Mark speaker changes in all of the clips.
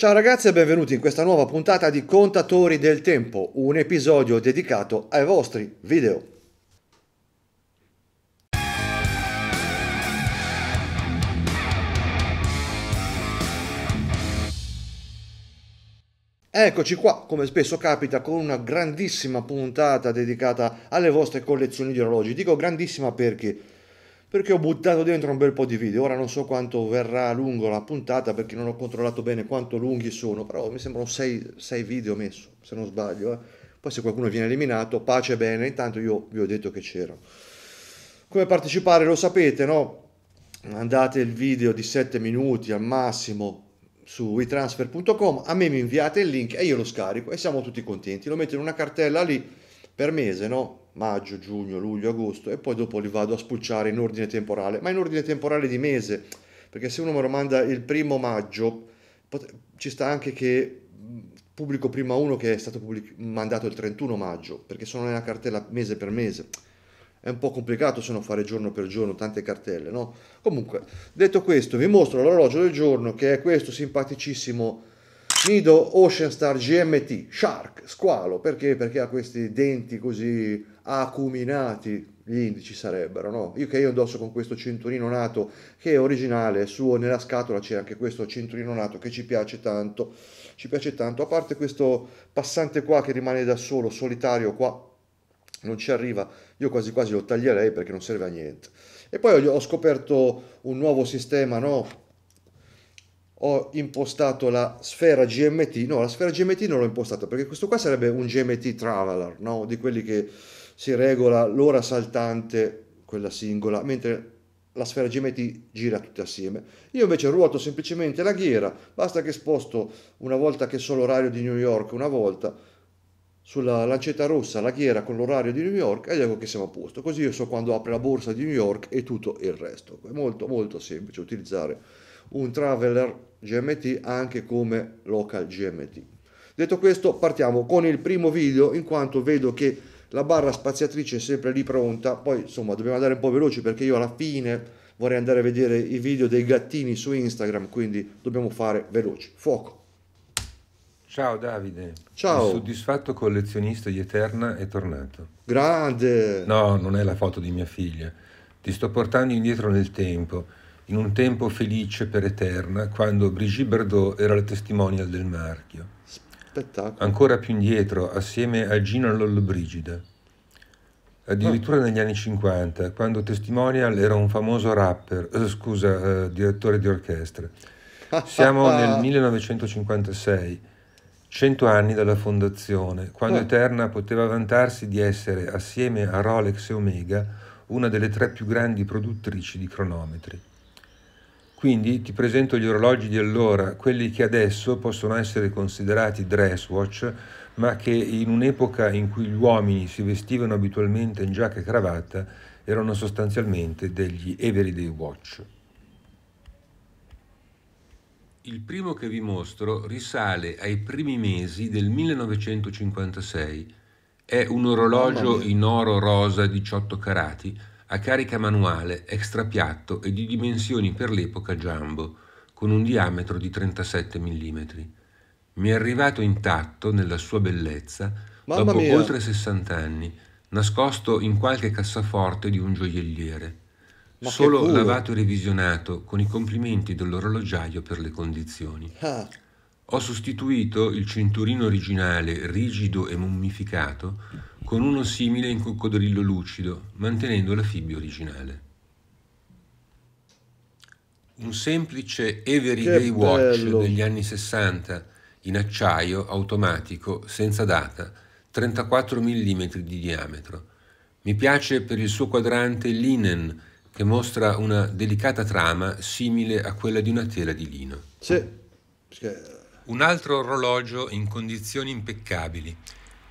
Speaker 1: Ciao ragazzi e benvenuti in questa nuova puntata di Contatori del Tempo, un episodio dedicato ai vostri video. Eccoci qua, come spesso capita, con una grandissima puntata dedicata alle vostre collezioni di orologi. Dico grandissima perché perché ho buttato dentro un bel po' di video. Ora non so quanto verrà lungo la puntata perché non ho controllato bene quanto lunghi sono, però mi sembrano 6 video messo, se non sbaglio. Eh. Poi se qualcuno viene eliminato, pace bene, intanto io vi ho detto che c'ero. Come partecipare lo sapete, no? Andate il video di 7 minuti al massimo su wetransfer.com, a me mi inviate il link e io lo scarico e siamo tutti contenti. Lo metto in una cartella lì per mese, no? maggio, giugno, luglio, agosto e poi dopo li vado a spulciare in ordine temporale, ma in ordine temporale di mese, perché se uno me lo manda il primo maggio, ci sta anche che pubblico prima uno che è stato pubblic- mandato il 31 maggio, perché sono nella cartella mese per mese. È un po' complicato se non fare giorno per giorno tante cartelle, no? Comunque, detto questo, vi mostro l'orologio del giorno che è questo simpaticissimo Nido Ocean Star GMT Shark Squalo, perché? Perché ha questi denti così acuminati gli indici sarebbero, no? Io che io indosso con questo cinturino nato che è originale, è suo, nella scatola c'è anche questo cinturino nato che ci piace tanto, ci piace tanto, a parte questo passante qua che rimane da solo, solitario qua, non ci arriva, io quasi quasi lo taglierei perché non serve a niente. E poi ho scoperto un nuovo sistema, no? Ho impostato la sfera GMT, no, la sfera GMT non l'ho impostata perché questo qua sarebbe un GMT Traveler, no? Di quelli che si regola l'ora saltante, quella singola, mentre la sfera GMT gira tutte assieme. Io invece ruoto semplicemente la ghiera, basta che sposto una volta che so l'orario di New York, una volta sulla lancetta rossa la ghiera con l'orario di New York ed ecco che siamo a posto. Così io so quando apre la borsa di New York e tutto il resto. È molto molto semplice utilizzare un Traveler GMT anche come Local GMT. Detto questo partiamo con il primo video in quanto vedo che la barra spaziatrice è sempre lì pronta, poi insomma dobbiamo andare un po' veloci perché io alla fine vorrei andare a vedere i video dei gattini su Instagram, quindi dobbiamo
Speaker 2: fare veloci. Fuoco. Ciao Davide. Ciao. Il soddisfatto collezionista di Eterna è tornato. Grande. No, non è la foto di mia figlia. Ti sto portando indietro nel tempo, in un tempo felice per Eterna, quando Brigitte Bardot era la testimonial del marchio. Spettacolo. Ancora più indietro, assieme a Gino Lollobrigida. Addirittura oh. negli anni 50, quando Testimonial era un famoso rapper, eh, scusa, eh, direttore di orchestra. Siamo nel 1956, 100 anni dalla fondazione, quando oh. Eterna poteva vantarsi di essere, assieme a Rolex e Omega, una delle tre più grandi produttrici di cronometri. Quindi ti presento gli orologi di allora, quelli che adesso possono essere considerati dress watch, ma che in un'epoca in cui gli uomini si vestivano abitualmente in giacca e cravatta erano sostanzialmente degli everyday watch. Il primo che vi mostro risale ai primi mesi del 1956. È un orologio in oro rosa 18 carati a carica manuale extrapiatto e di dimensioni per l'epoca jumbo, con un diametro di 37 mm. Mi è arrivato intatto nella sua bellezza Mamma dopo mia. oltre 60 anni, nascosto in qualche cassaforte di un gioielliere. Ma Solo lavato e revisionato con i complimenti dell'orologiaio per le condizioni. Ah. Ho sostituito il cinturino originale, rigido e mummificato, con uno simile in coccodrillo lucido, mantenendo la fibbia originale. Un semplice Everyday Watch degli anni 60 in acciaio automatico senza data, 34 mm di diametro. Mi piace per il suo quadrante linen che mostra una delicata trama simile a quella di una tela di lino. Sì un altro orologio in condizioni impeccabili.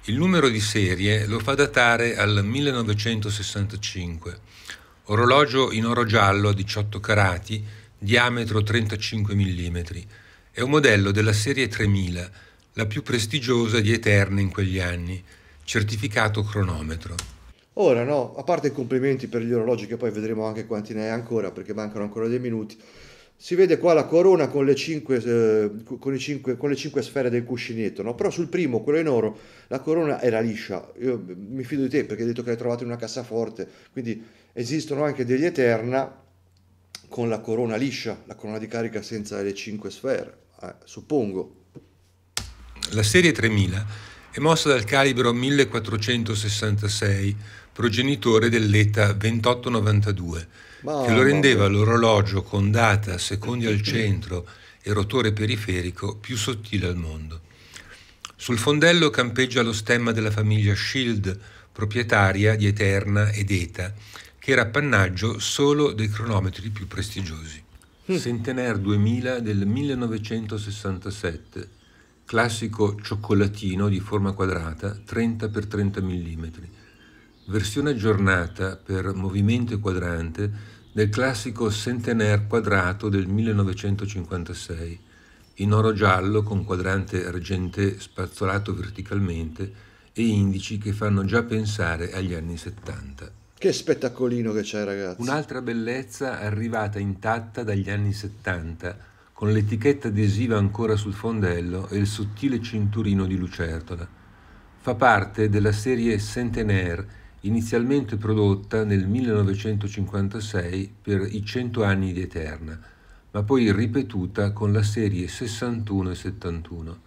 Speaker 2: Il numero di serie lo fa datare al 1965. Orologio in oro giallo a 18 carati, diametro 35 mm. È un modello della serie 3000, la più prestigiosa di Eterna in quegli anni, certificato cronometro.
Speaker 1: Ora no, a parte i complimenti per gli orologi che poi vedremo anche quanti ne hai ancora perché mancano ancora dei minuti, si vede qua la corona con le cinque, eh, con cinque, con le cinque sfere del cuscinetto, no? però sul primo, quello in oro, la corona era liscia. Io mi fido di te perché hai detto che l'hai trovata in una cassaforte, quindi esistono anche degli Eterna con la corona liscia, la corona di carica senza le cinque
Speaker 2: sfere, eh, suppongo. La serie 3000 è mossa dal calibro 1466, progenitore dell'ETA 2892 ma, che lo rendeva l'orologio con data, secondi al centro e rotore periferico più sottile al mondo. Sul fondello campeggia lo stemma della famiglia Shield, proprietaria di Eterna ed ETA, che era appannaggio solo dei cronometri più prestigiosi. Mm. Centenaire 2000 del 1967, classico cioccolatino di forma quadrata 30x30 mm, versione aggiornata per movimento e quadrante del classico Centenaire quadrato del 1956, in oro giallo con quadrante argente spazzolato verticalmente e indici che fanno già pensare agli anni 70.
Speaker 1: Che spettacolino che c'è ragazzi!
Speaker 2: Un'altra bellezza arrivata intatta dagli anni 70, con l'etichetta adesiva ancora sul fondello e il sottile cinturino di lucertola. Fa parte della serie Centenaire inizialmente prodotta nel 1956 per i 100 anni di Eterna, ma poi ripetuta con la serie 61 e 71.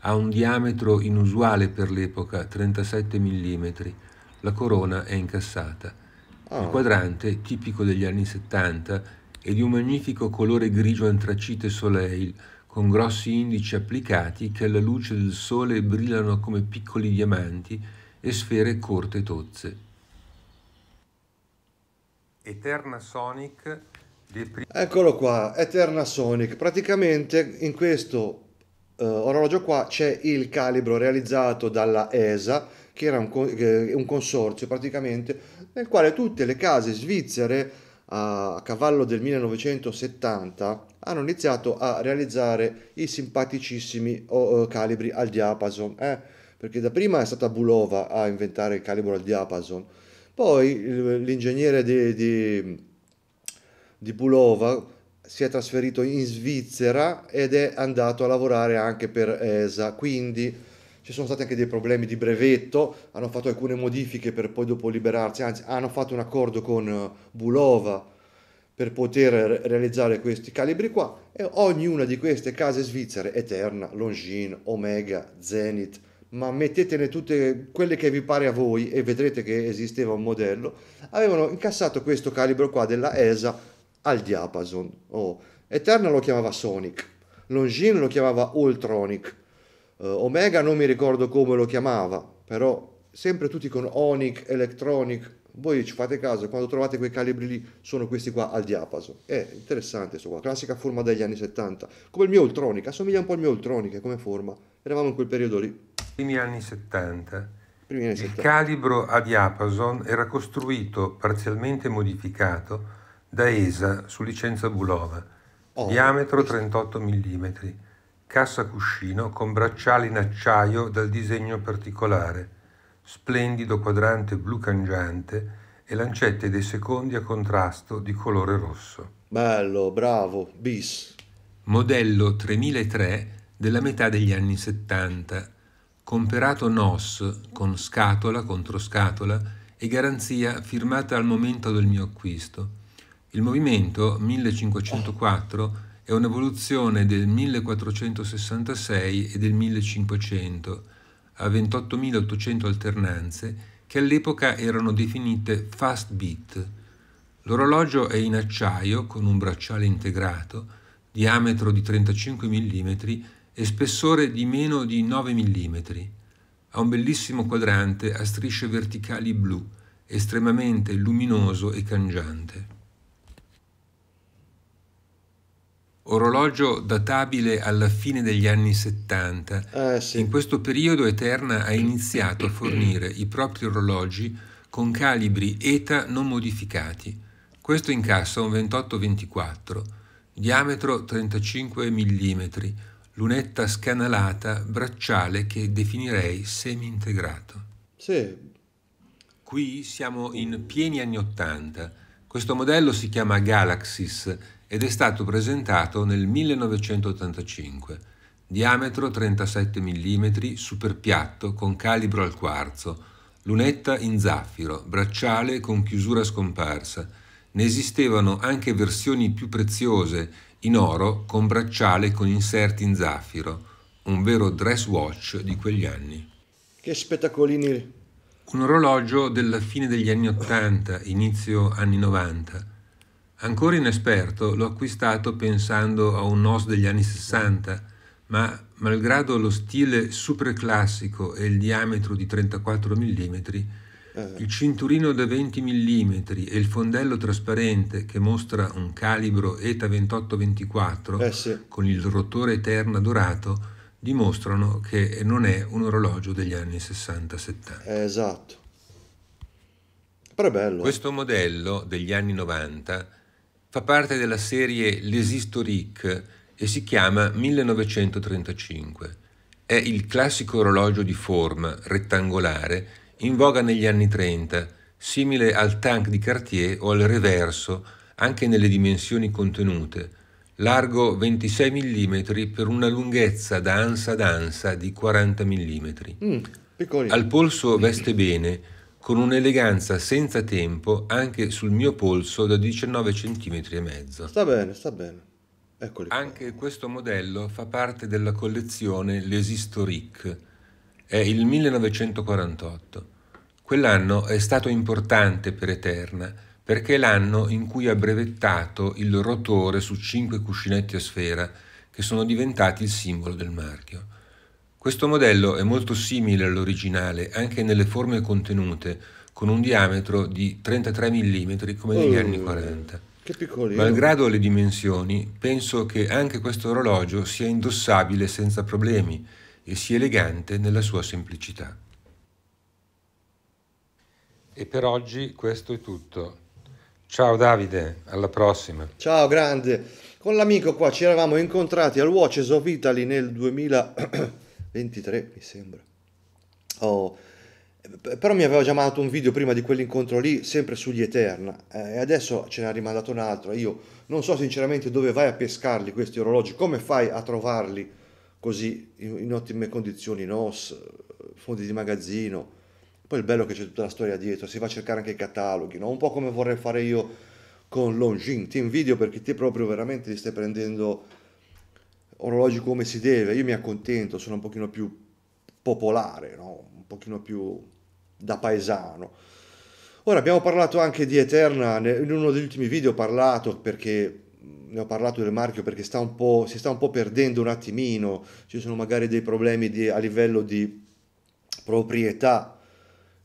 Speaker 2: Ha un diametro inusuale per l'epoca, 37 mm, la corona è incassata. Il ah. quadrante, tipico degli anni 70, è di un magnifico colore grigio antracite soleil, con grossi indici applicati che alla luce del sole brillano come piccoli diamanti e sfere corte tozze. Eterna Sonic
Speaker 1: Eccolo qua, Eterna Sonic. Praticamente in questo eh, orologio qua c'è il calibro realizzato dalla ESA, che era un, eh, un consorzio praticamente, nel quale tutte le case svizzere a cavallo del 1970 hanno iniziato a realizzare i simpaticissimi eh, calibri al diapason. Eh? perché da prima è stata Bulova a inventare il calibro al diapason, poi l'ingegnere di, di, di Bulova si è trasferito in Svizzera ed è andato a lavorare anche per ESA, quindi ci sono stati anche dei problemi di brevetto, hanno fatto alcune modifiche per poi dopo liberarsi, anzi hanno fatto un accordo con Bulova per poter realizzare questi calibri qua e ognuna di queste case svizzere, Eterna, Longin, Omega, Zenith, ma mettetene tutte quelle che vi pare a voi e vedrete che esisteva un modello, avevano incassato questo calibro qua della ESA al diapason. Oh, Eterna lo chiamava Sonic, Longin lo chiamava Ultronic, uh, Omega non mi ricordo come lo chiamava, però sempre tutti con Onic, Electronic, voi ci fate caso, quando trovate quei calibri lì sono questi qua al diapason. È interessante questo qua, classica forma degli anni 70, come il mio Ultronic, assomiglia un po' al mio Ultronic eh, come forma, eravamo in quel periodo lì
Speaker 2: primi anni 70. Primi anni 70. Il calibro a diapason era costruito, parzialmente modificato, da ESA su licenza Bulova, oh, diametro 38 mm, cassa cuscino con bracciali in acciaio dal disegno particolare, splendido quadrante blu cangiante e lancette dei secondi a contrasto di colore rosso. Bello, bravo, bis. Modello 3003 della metà degli anni 70 comperato NOS con scatola contro scatola e garanzia firmata al momento del mio acquisto. Il movimento 1504 è un'evoluzione del 1466 e del 1500 a 28.800 alternanze che all'epoca erano definite fast beat. L'orologio è in acciaio con un bracciale integrato, diametro di 35 mm e spessore di meno di 9 mm. Ha un bellissimo quadrante a strisce verticali blu, estremamente luminoso e cangiante. Orologio databile alla fine degli anni 70, eh, sì. in questo periodo Eterna ha iniziato a fornire i propri orologi con calibri ETA non modificati. Questo incassa un 28-24, diametro 35 mm, lunetta scanalata, bracciale che definirei semi-integrato. Sì. Qui siamo in pieni anni Ottanta. Questo modello si chiama Galaxis ed è stato presentato nel 1985. Diametro 37 mm, superpiatto con calibro al quarzo, lunetta in zaffiro, bracciale con chiusura scomparsa. Ne esistevano anche versioni più preziose in oro con bracciale con inserti in zaffiro, un vero dress watch di quegli anni.
Speaker 1: Che spettacolini!
Speaker 2: Un orologio della fine degli anni 80, inizio anni 90. Ancora inesperto, l'ho acquistato pensando a un os degli anni 60, ma malgrado lo stile super classico e il diametro di 34 mm, il cinturino da 20 mm e il fondello trasparente che mostra un calibro ETA 2824 eh sì. con il rotore eterna dorato dimostrano che non è un orologio degli anni 60-70.
Speaker 1: esatto.
Speaker 2: Però è bello. Eh. Questo eh. modello degli anni 90 fa parte della serie Les Historiques e si chiama 1935. È il classico orologio di forma rettangolare in voga negli anni 30, simile al tank di Cartier o al reverso, anche nelle dimensioni contenute, largo 26 mm per una lunghezza da ansa ad ansa di 40 mm.
Speaker 1: Mm, al
Speaker 2: polso veste bene, con un'eleganza senza tempo anche sul mio polso da 19 cm e mezzo. Sta
Speaker 1: bene, sta bene. Eccoli
Speaker 2: anche questo modello fa parte della collezione Les Historiques. È il 1948. Quell'anno è stato importante per Eterna perché è l'anno in cui ha brevettato il rotore su cinque cuscinetti a sfera che sono diventati il simbolo del marchio. Questo modello è molto simile all'originale anche nelle forme contenute, con un diametro di 33 mm come negli oh, anni 40.
Speaker 1: Che piccolino. Malgrado
Speaker 2: le dimensioni, penso che anche questo orologio sia indossabile senza problemi e sia elegante nella sua semplicità. E per oggi questo è tutto. Ciao Davide, alla prossima.
Speaker 1: Ciao grande. Con l'amico qua ci eravamo incontrati al Watches of Italy nel 2023, mi sembra. Oh, eh, però mi aveva già mandato un video prima di quell'incontro lì, sempre sugli Eterna, eh, e adesso ce ne ha rimandato un altro. Io non so sinceramente dove vai a pescarli questi orologi, come fai a trovarli così in, in ottime condizioni, NOS, eh, fondi di magazzino poi il bello è che c'è tutta la storia dietro, si va a cercare anche i cataloghi, no? un po' come vorrei fare io con Longin, ti invidio perché te proprio veramente li stai prendendo orologi come si deve, io mi accontento, sono un pochino più popolare, no? un pochino più da paesano. Ora abbiamo parlato anche di Eterna, in uno degli ultimi video ho parlato perché ne ho parlato del marchio perché sta si sta un po' perdendo un attimino, ci sono magari dei problemi di, a livello di proprietà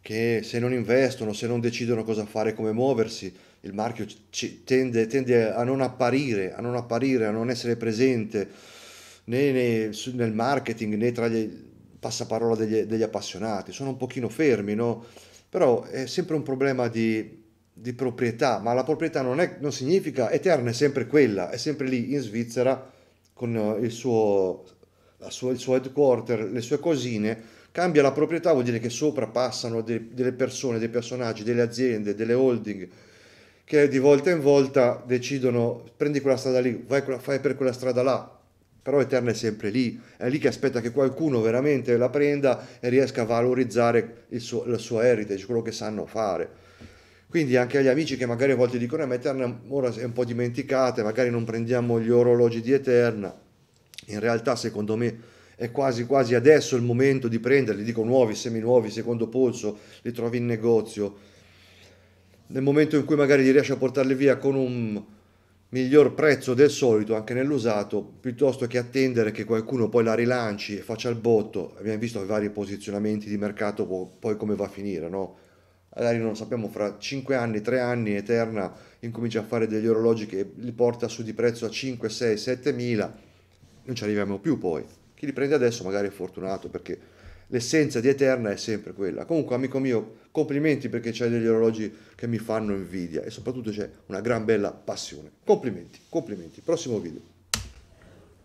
Speaker 1: che se non investono, se non decidono cosa fare, come muoversi, il marchio c- tende, tende, a non apparire, a non apparire, a non essere presente né, né nel marketing né tra gli passaparola degli, degli, appassionati, sono un pochino fermi, no? però è sempre un problema di, di proprietà, ma la proprietà non, è, non significa eterna, è sempre quella, è sempre lì in Svizzera con il suo, sua, il suo headquarter, le sue cosine Cambia la proprietà vuol dire che sopra passano de- delle persone, dei personaggi, delle aziende, delle holding che di volta in volta decidono prendi quella strada lì, vai, fai per quella strada là, però Eterna è sempre lì, è lì che aspetta che qualcuno veramente la prenda e riesca a valorizzare il suo, il suo heritage, quello che sanno fare. Quindi anche agli amici che magari a volte dicono, eh, ma Eterna ora è un po' dimenticata, magari non prendiamo gli orologi di Eterna, in realtà secondo me è quasi quasi adesso il momento di prenderli, dico nuovi, semi nuovi, secondo polso, li trovi in negozio. Nel momento in cui magari riesci a portarli via con un miglior prezzo del solito, anche nell'usato, piuttosto che attendere che qualcuno poi la rilanci e faccia il botto, abbiamo visto i vari posizionamenti di mercato, poi come va a finire, no? Magari non lo sappiamo, fra 5 anni, 3 anni, Eterna incomincia a fare degli orologi che li porta su di prezzo a 5, 6, 7 mila, non ci arriviamo più poi. Chi li prende adesso magari è fortunato perché l'essenza di Eterna è sempre quella. Comunque, amico mio, complimenti perché c'hai degli orologi che mi fanno invidia e soprattutto c'è una gran bella passione. Complimenti, complimenti. Prossimo video.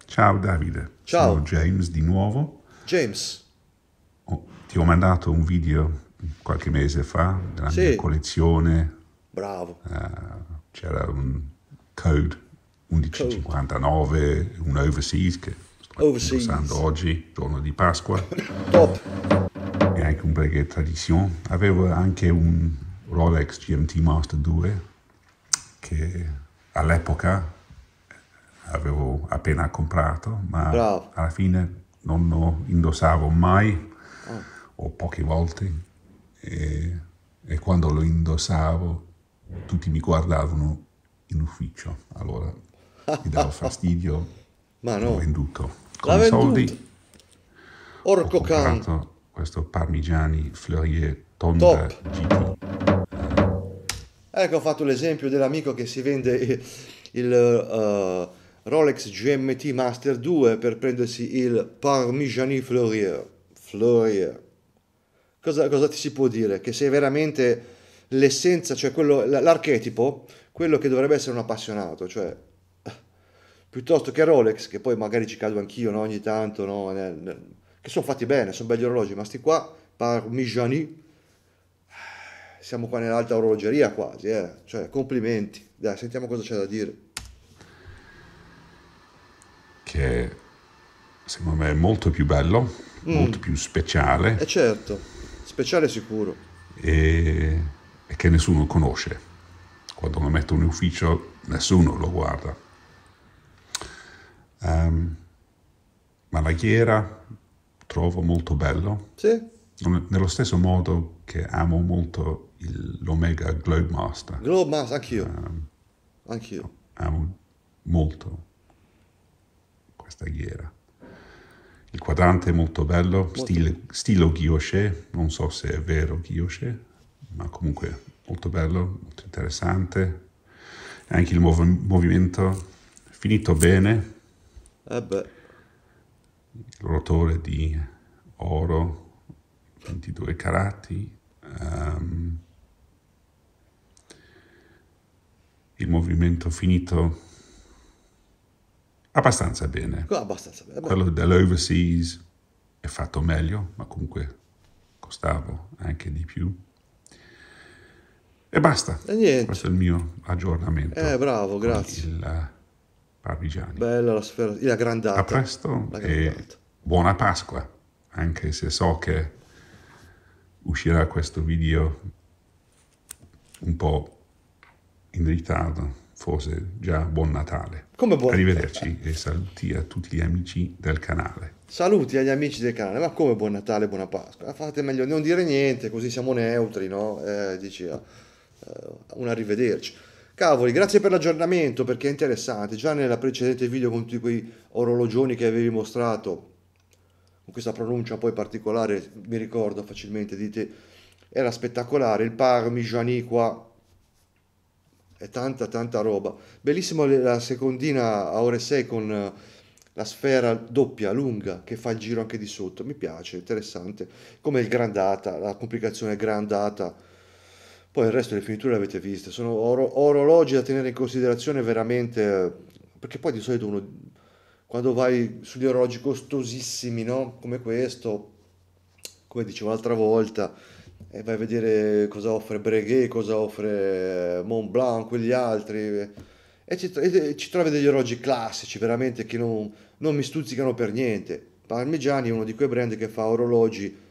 Speaker 3: Ciao Davide. Ciao. Sono James di nuovo. James. Oh, ti ho mandato un video qualche mese fa della sì. mia collezione. Bravo. Uh, c'era un code 1159, code. un overseas che overseas. Passando oggi, giorno di Pasqua. Top. E anche un break tradizione. Avevo anche un Rolex GMT Master 2 che all'epoca eh, avevo appena comprato, ma Bravo. alla fine non lo indossavo mai oh. o poche volte e, e, quando lo indossavo tutti mi guardavano in ufficio, allora mi dava fastidio, ma no. l'ho venduto con i soldi Orco Can questo Parmigiani Fleurier Tonda GT
Speaker 1: ecco ho fatto l'esempio dell'amico che si vende il uh, Rolex GMT Master 2 per prendersi il Parmigiani Fleurier Fleurier cosa, cosa ti si può dire? che sei veramente l'essenza cioè quello, l'archetipo quello che dovrebbe essere un appassionato cioè piuttosto che Rolex, che poi magari ci cado anch'io no? ogni tanto, no? che sono fatti bene, sono belli orologi, ma sti qua, parmigiani, siamo qua nell'alta orologeria quasi, eh? cioè complimenti, dai sentiamo cosa c'è da dire.
Speaker 3: Che secondo me è molto più bello, mm. molto più speciale. E eh,
Speaker 1: certo, speciale sicuro.
Speaker 3: E... e che nessuno conosce. Quando lo metto in ufficio nessuno lo guarda Um, ma la ghiera trovo molto bello. Sì. Nello stesso modo che amo molto il, l'Omega Globemaster.
Speaker 1: Globemaster, anch'io. Um,
Speaker 3: anch'io. Amo molto questa ghiera. Il quadrante è molto bello, molto. Stile, stilo Guilloche, non so se è vero Guilloche, ma comunque molto bello, molto interessante. Anche il mov- movimento finito bene, eh beh. Rotore di oro, 22 carati. Um, il movimento finito abbastanza bene. Abbastanza bene. Quello dell'Overseas è fatto meglio, ma comunque costavo anche di più. E basta. E Questo è il mio aggiornamento.
Speaker 1: Eh, bravo, grazie. Il parmigiani. Bella la sfera, la grandata. A presto
Speaker 3: e buona Pasqua, anche se so che uscirà questo video un po' in ritardo, forse già buon Natale. Come buon Arrivederci e saluti a tutti gli amici del
Speaker 1: canale. Saluti agli amici del canale, ma come buon Natale, buona Pasqua? Ah, fate meglio non dire niente, così siamo neutri, no? Eh, dici, ah, eh, un arrivederci. Cavoli, grazie per l'aggiornamento perché è interessante. Già nel precedente video con tutti quei orologioni che avevi mostrato, con questa pronuncia poi particolare, mi ricordo facilmente, di te, era spettacolare. Il parmigiani qua, è tanta tanta roba. Bellissima la secondina a ore 6 con eh, la sfera doppia, lunga, che fa il giro anche di sotto. Mi piace, interessante. Come il grandata, la complicazione grandata poi il resto delle finiture le avete viste, sono oro- orologi da tenere in considerazione veramente, perché poi di solito uno, quando vai sugli orologi costosissimi, no? come questo, come dicevo l'altra volta, e vai a vedere cosa offre Breguet, cosa offre Mont Blanc, quegli altri, e ci, e ci trovi degli orologi classici veramente che non, non mi stuzzicano per niente. Parmigiani è uno di quei brand che fa orologi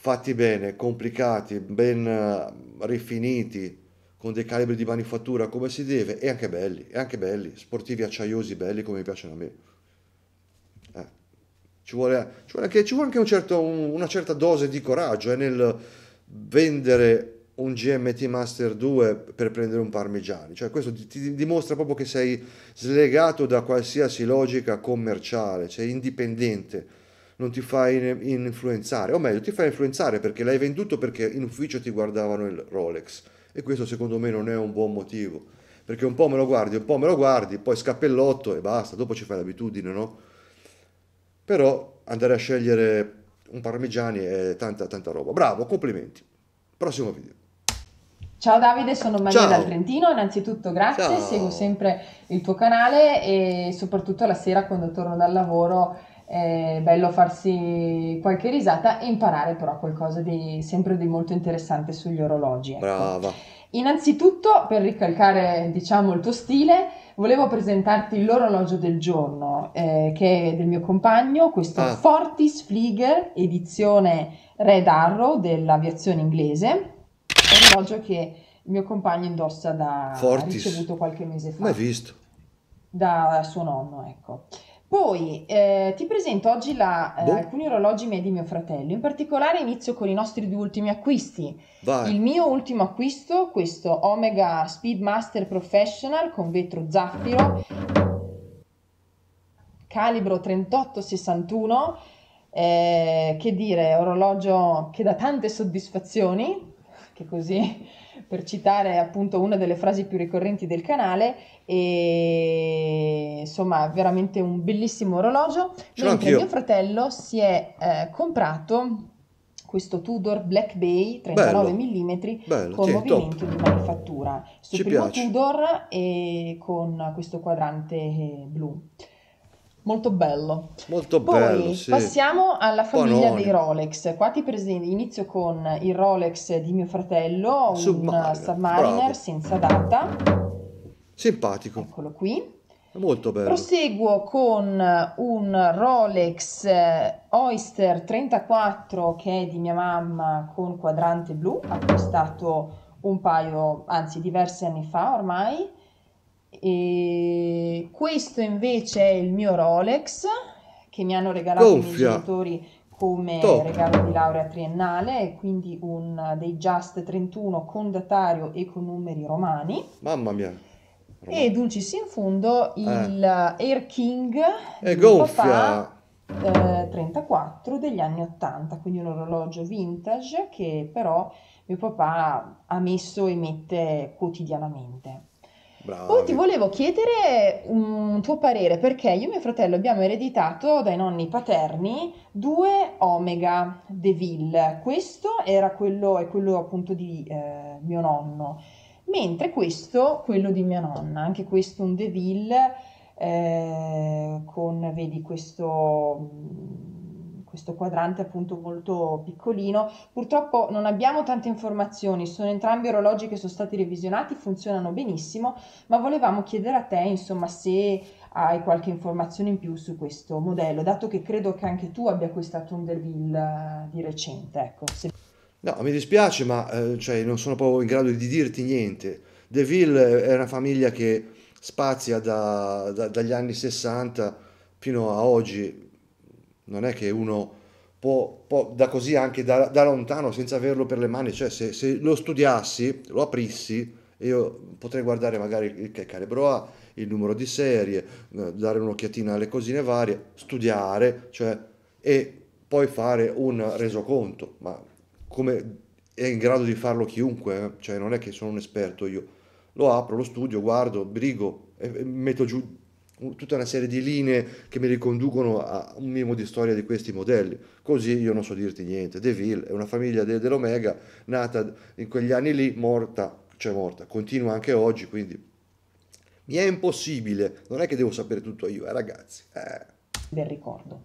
Speaker 1: fatti bene, complicati, ben eh, rifiniti, con dei calibri di manifattura come si deve e anche belli, e anche belli, sportivi acciaiosi, belli come piacciono a me. Eh. Ci, vuole, ci, vuole, anche, ci vuole anche un certo, un, una certa dose di coraggio eh, nel vendere un GMT Master 2 per prendere un parmigiani, cioè questo ti, ti dimostra proprio che sei slegato da qualsiasi logica commerciale, sei cioè indipendente non ti fai influenzare, o meglio, ti fai influenzare perché l'hai venduto perché in ufficio ti guardavano il Rolex e questo secondo me non è un buon motivo, perché un po' me lo guardi, un po' me lo guardi, poi scappellotto e basta, dopo ci fai l'abitudine, no? Però andare a scegliere un parmigiani è tanta tanta roba. Bravo, complimenti. Prossimo video.
Speaker 4: Ciao Davide, sono Maria Ciao. dal Trentino, innanzitutto grazie, Ciao. seguo sempre il tuo canale e soprattutto la sera quando torno dal lavoro è bello farsi qualche risata e imparare però qualcosa di sempre di molto interessante sugli orologi. Ecco. Brava. Innanzitutto, per ricalcare diciamo il tuo stile, volevo presentarti l'orologio del giorno eh, che è del mio compagno, questo ah. Fortis Flieger, edizione Red Arrow dell'aviazione inglese, orologio che il mio compagno indossa da Fortis. ricevuto qualche mese fa. Mai visto. Da suo nonno, ecco. Poi eh, ti presento oggi la, eh, boh. alcuni orologi miei di mio fratello, in particolare inizio con i nostri due ultimi acquisti. Vai. Il mio ultimo acquisto, questo Omega Speedmaster Professional con vetro zaffiro, calibro 3861, eh, che dire, orologio che dà tante soddisfazioni, che così per citare appunto una delle frasi più ricorrenti del canale e insomma veramente un bellissimo orologio Ce mentre mio fratello si è eh, comprato questo Tudor Black Bay 39 bello, mm bello, con sì, movimento top. di manifattura, questo Ci primo piace. Tudor e eh, con questo quadrante eh, blu molto bello. Molto Poi bello, sì. passiamo alla famiglia Buonone. dei Rolex. Qua ti presento, inizio con il Rolex di mio fratello, Submariner. un Submariner Bravo. senza data.
Speaker 1: Simpatico. Eccolo qui. Molto bello.
Speaker 4: Proseguo con un Rolex eh, Oyster 34 che è di mia mamma con quadrante blu, acquistato un paio, anzi diversi anni fa ormai. E questo invece è il mio Rolex che mi hanno regalato Confia. i miei genitori come Top. regalo di laurea triennale, quindi un dei Just 31 con datario e con numeri romani.
Speaker 1: Mamma mia!
Speaker 2: Roma. E
Speaker 4: dulcis in fondo eh. il eh. Air King e papà, eh, 34 degli anni 80, quindi un orologio vintage che però mio papà ha messo e mette quotidianamente. Bravi. Poi ti volevo chiedere un tuo parere perché io e mio fratello abbiamo ereditato dai nonni paterni due Omega Deville. Questo era quello, è quello appunto di eh, mio nonno, mentre questo, quello di mia nonna, anche questo un Deville eh, con, vedi, questo questo quadrante appunto molto piccolino. Purtroppo non abbiamo tante informazioni, sono entrambi orologi che sono stati revisionati, funzionano benissimo, ma volevamo chiedere a te insomma se hai qualche informazione in più su questo modello, dato che credo che anche tu abbia questa Thunderville eh, di recente. Ecco, se... No,
Speaker 1: mi dispiace, ma eh, cioè, non sono proprio in grado di dirti niente. Deville eh, è una famiglia che spazia da, da, dagli anni 60 fino a oggi, non è che uno può, può da così anche da, da, lontano senza averlo per le mani, cioè se, se lo studiassi, lo aprissi, io potrei guardare magari il calibro ha, il numero di serie, eh, dare un'occhiatina alle cosine varie, studiare, cioè, e poi fare un resoconto, ma come è in grado di farlo chiunque, eh? cioè non è che sono un esperto io, lo apro, lo studio, guardo, brigo, e metto giù tutta una serie di linee che mi riconducono a un minimo di storia di questi modelli. Così io non so dirti niente. De Ville è una famiglia de, dell'Omega nata in quegli anni lì, morta, cioè morta, continua anche oggi, quindi mi è impossibile, non è che devo sapere tutto io, eh, ragazzi. Eh. Del ricordo.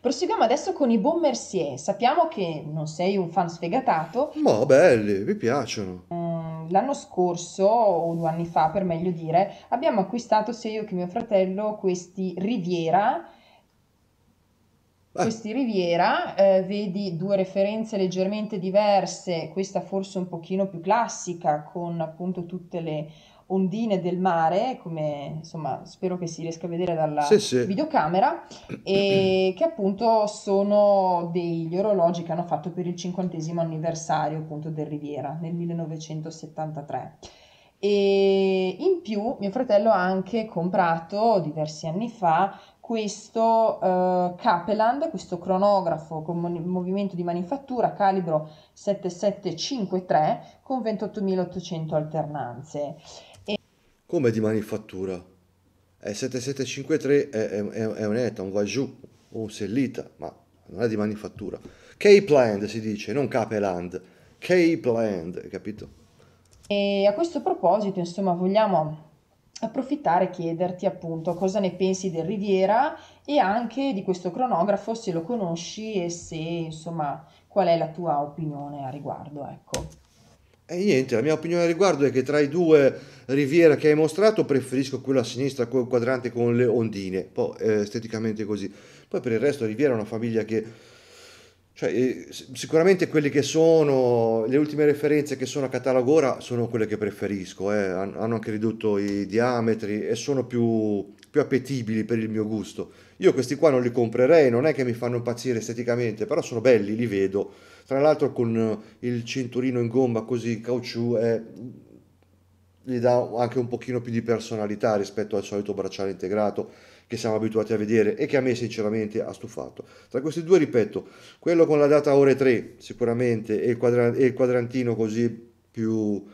Speaker 4: Proseguiamo adesso con i Bon Mercier. Sappiamo che non sei un fan sfegatato. Ma belli, vi
Speaker 1: piacciono.
Speaker 4: Mm, l'anno scorso, o due anni fa per meglio dire, abbiamo acquistato sia io che mio fratello questi Riviera. Eh. Questi Riviera, eh, vedi due referenze leggermente diverse, questa forse un pochino più classica con appunto tutte le ondine del mare, come insomma spero che si riesca a vedere dalla sì, sì. videocamera, e che appunto sono degli orologi che hanno fatto per il cinquantesimo anniversario appunto del Riviera nel 1973. E in più mio fratello ha anche comprato diversi anni fa questo uh, Capeland, questo cronografo con mon- movimento di manifattura calibro 7753 con 28.800 alternanze
Speaker 1: come di manifattura. È 7753 è, è, è un ETA, un Vajou, un Sellita, ma non è di manifattura. K-Plant si dice, non Capeland. K-Plant, capito?
Speaker 4: E a questo proposito, insomma, vogliamo approfittare e chiederti appunto cosa ne pensi del Riviera e anche di questo cronografo, se lo conosci e se, insomma, qual è la tua opinione a riguardo, ecco.
Speaker 1: E niente, la mia opinione al riguardo è che tra i due Riviera che hai mostrato preferisco quello a sinistra, quel quadrante con le ondine, poi eh, esteticamente così. Poi per il resto Riviera è una famiglia che... Cioè, eh, sicuramente quelle che sono le ultime referenze che sono a catalogora sono quelle che preferisco, eh. hanno anche ridotto i diametri e sono più, più appetibili per il mio gusto. Io questi qua non li comprerei, non è che mi fanno impazzire esteticamente, però sono belli, li vedo tra l'altro con eh, il cinturino in gomma così caucciù è eh, gli dà anche un pochino più di personalità rispetto al solito bracciale integrato che siamo abituati a vedere e che a me sinceramente ha stufato. Tra questi due, ripeto, quello con la data ore 3 sicuramente e il, quadra- e il quadrantino così più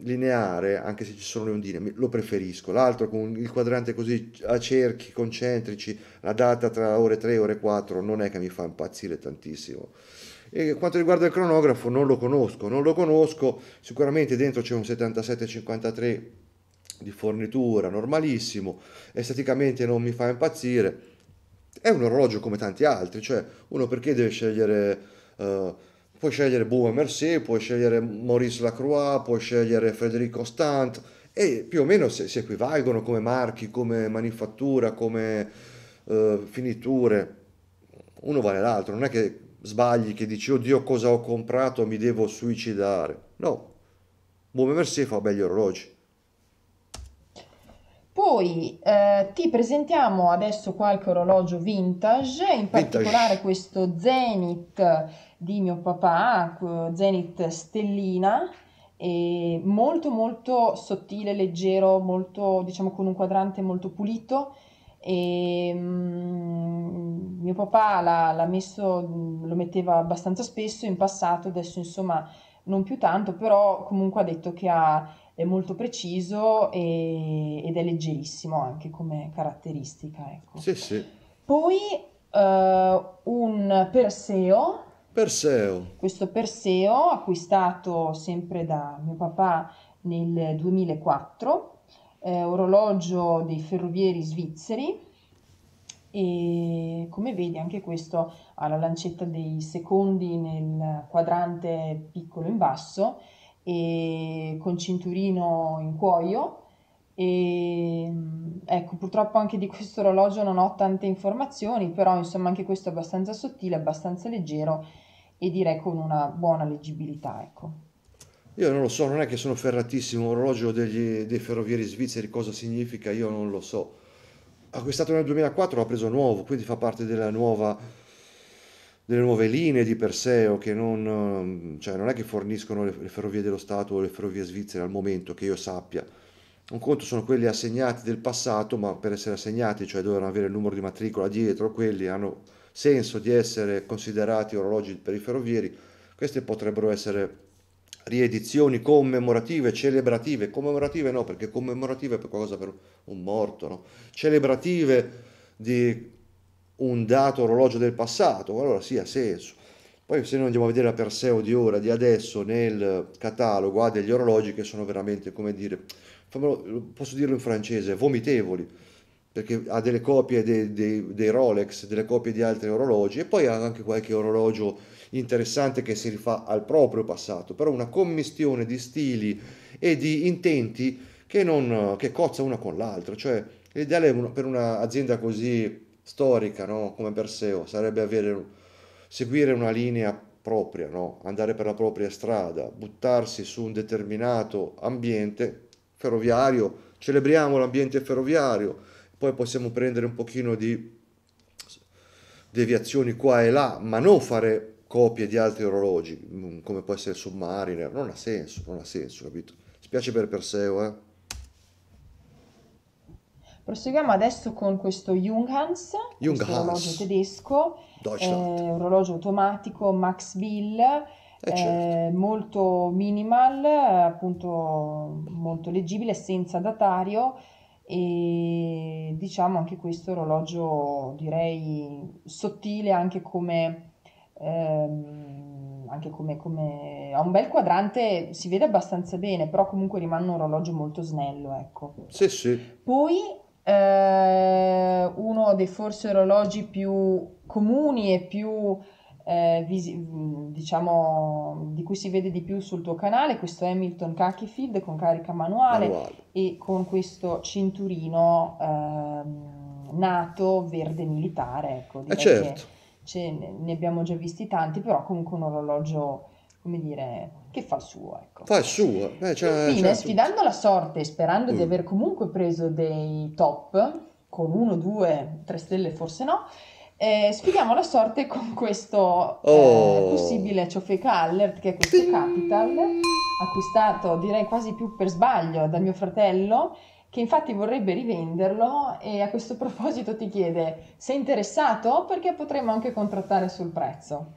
Speaker 1: lineare, anche se ci sono le ondine, lo preferisco. L'altro con il quadrante così a cerchi concentrici, la data tra ore 3 e ore 4 non è che mi fa impazzire tantissimo. E quanto riguarda il cronografo non lo conosco, non lo conosco, sicuramente dentro c'è un 7753 di fornitura normalissimo, esteticamente non mi fa impazzire, è un orologio come tanti altri, cioè uno perché deve scegliere... Uh, puoi scegliere Bouin Mercier, puoi scegliere Maurice Lacroix, puoi scegliere Frédéric Constant e più o meno si, si, equivalgono come marchi, come manifattura, come eh, finiture, uno vale l'altro, non è che sbagli che dici, oddio cosa ho comprato, mi devo suicidare. No, Mercier fa belli orologi.
Speaker 4: Poi eh, ti presentiamo adesso qualche orologio vintage, in particolare vintage. questo Zenith di mio papà, Zenith Stellina, molto molto sottile, leggero, molto diciamo con un quadrante molto pulito, e, mh, mm, mio papà l'ha, l'ha messo, mm, lo metteva abbastanza spesso in passato, adesso insomma non più tanto, però comunque ha detto che ha, è molto preciso e, ed è leggerissimo anche come caratteristica. Ecco. Sì, sì. Poi uh, un Perseo.
Speaker 1: Perseo.
Speaker 4: Questo Perseo acquistato sempre da mio papà nel 2004 eh, orologio dei ferrovieri svizzeri e come vedi anche questo ha la lancetta dei secondi nel quadrante piccolo in basso e con cinturino in cuoio e mm, ecco purtroppo anche di questo orologio non ho tante informazioni però insomma anche questo è abbastanza sottile abbastanza leggero e direi con una buona leggibilità ecco
Speaker 1: io non lo so, non è che sono ferratissimo, orologio degli, dei ferrovieri svizzeri, cosa significa, io non lo so. Acquistato nel 2004, l'ho preso nuovo, quindi fa parte della nuova, delle nuove linee di Perseo, che non, cioè non è che forniscono le, le ferrovie dello Stato o le ferrovie svizzere al momento, che io sappia. Un conto sono quelli assegnati del passato, ma per essere assegnati, cioè dovevano avere il numero di matricola dietro, quelli hanno senso di essere considerati orologi per i ferrovieri, questi potrebbero essere riedizioni commemorative, celebrative, commemorative no, perché commemorative è qualcosa per un morto, no? celebrative di un dato orologio del passato, allora sì ha senso. Poi se noi andiamo a vedere la Perseo di ora, di adesso, nel catalogo ha degli orologi che sono veramente, come dire, fammelo, posso dirlo in francese, vomitevoli perché ha delle copie dei, dei, dei, Rolex, delle copie di altri orologi e poi ha anche qualche orologio interessante che si rifà al proprio passato, però una commistione di stili e di intenti che, non, che cozza una con l'altra, cioè l'ideale per un'azienda così storica no? come Perseo sarebbe avere, seguire una linea propria, no? andare per la propria strada, buttarsi su un determinato ambiente ferroviario, celebriamo l'ambiente ferroviario, poi possiamo prendere un pochino di deviazioni qua e là, ma non fare copie di altri orologi, mm, come può essere il Submariner, non ha senso, non ha senso, capito? Spiace per Perseo, eh.
Speaker 4: Proseguiamo adesso con questo Junghans, Jung questo orologio tedesco, eh, orologio automatico Max Bill, eh, eh, certo. molto minimal, appunto molto leggibile, senza datario, e diciamo anche questo orologio direi sottile anche come, ehm, anche come, come ha un bel quadrante si vede abbastanza bene però comunque rimane un orologio molto snello ecco sì sì poi eh, uno dei forse orologi più comuni e più eh, visi- mm, diciamo, di cui si vede di più sul tuo canale, questo Hamilton Khaki Field con carica manuale, manuale. e con questo cinturino ehm, nato verde militare. Ecco, eh certo. ne abbiamo già visti tanti, però comunque un orologio come dire, che fa il suo. Ecco. Fa
Speaker 1: il suo. Eh, cioè, Infine, cioè, sfidando
Speaker 4: tutto. la sorte e sperando mm. di aver comunque preso dei top, con uno, due, tre stelle forse no, eh, sfighiamo la sorte con questo eh, oh. eh, possibile ciofeca alert che è questo Ding. capital acquistato direi quasi più per sbaglio da mio fratello che infatti vorrebbe rivenderlo e a questo proposito ti chiede sei interessato perché potremmo anche contrattare sul prezzo.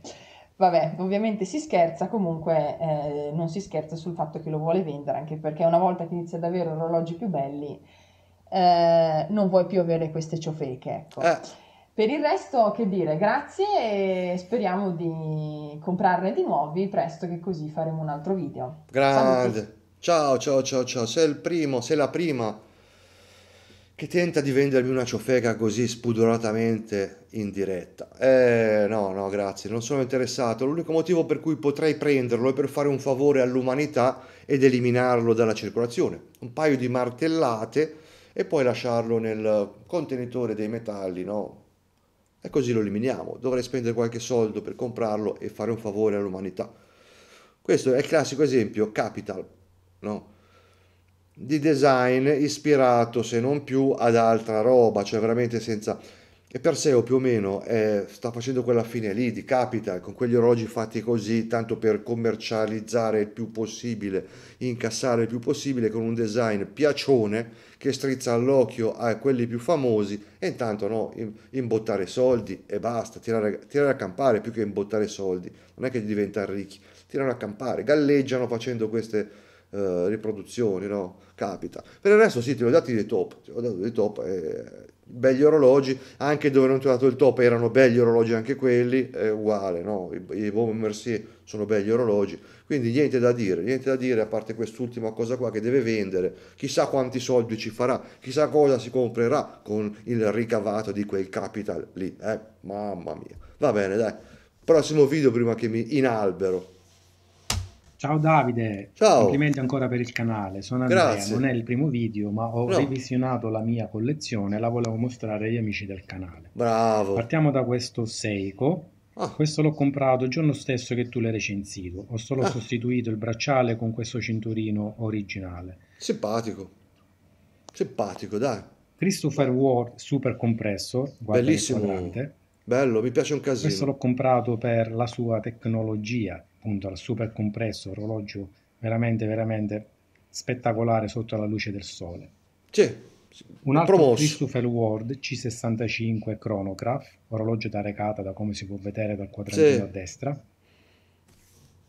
Speaker 4: Vabbè, ovviamente si scherza, comunque eh, non si scherza sul fatto che lo vuole vendere, anche perché una volta che inizia ad avere orologi più belli, eh, non vuoi più avere queste ciofeche, ecco. Eh. Per il resto, che dire, grazie e speriamo di comprarne di nuovi presto che così faremo un altro video.
Speaker 1: Grande. Ciao, ciao, ciao, ciao. Sei il primo, sei la prima che tenta di vendermi una ciofeca così spudoratamente in diretta. Eh, no, no, grazie, non sono interessato. L'unico motivo per cui potrei prenderlo è per fare un favore all'umanità ed eliminarlo dalla circolazione. Un paio di martellate e poi lasciarlo nel contenitore dei metalli, no? e così lo eliminiamo. Dovrei spendere qualche soldo per comprarlo e fare un favore all'umanità. Questo è il classico esempio capital, no? Di design ispirato se non più ad altra roba, cioè veramente senza e Perseo più o meno eh, sta facendo quella fine lì di Capital con quegli orologi fatti così tanto per commercializzare il più possibile, incassare il più possibile con un design piacione che strizza l'occhio a quelli più famosi e intanto no, imbottare soldi e basta, tirare, tirare a campare più che imbottare soldi, non è che diventano ricchi, tirano a campare, galleggiano facendo queste eh, riproduzioni, no? Capita. Per il resto sì, ti ho dati dei top, ti ho dato dei top e eh, Begli orologi, anche dove non ho trovato il top erano begli orologi anche quelli, è uguale, no? I, i Mercier sono begli orologi, quindi niente da dire, niente da dire a parte quest'ultima cosa qua che deve vendere, chissà quanti soldi ci farà, chissà cosa si comprerà con il ricavato di quel capital lì, eh? Mamma mia. Va bene, dai. Prossimo video prima che mi inalbero.
Speaker 5: Ciao Davide, Ciao. complimenti ancora per il canale. Sono Andrea, Grazie. non è
Speaker 1: il primo video, ma
Speaker 5: ho no. revisionato la mia collezione e la volevo mostrare agli amici del canale. Bravo. Partiamo da questo Seiko. Ah. Questo l'ho comprato il giorno stesso che tu l'hai recensito. Ho solo ah. sostituito il bracciale con questo cinturino originale.
Speaker 1: Simpatico. Simpatico, dai.
Speaker 5: Christopher Ward Super Compressor, guarda Bellissimo.
Speaker 1: Bello, mi piace un
Speaker 5: casino. Questo l'ho comprato per la sua tecnologia appunto al super compresso orologio veramente veramente spettacolare sotto la luce del sole. Sì.
Speaker 2: Un altro promosso. Christopher
Speaker 5: Ward C65 Chronograph, orologio da recata da come si può vedere dal quadrante sì. a destra.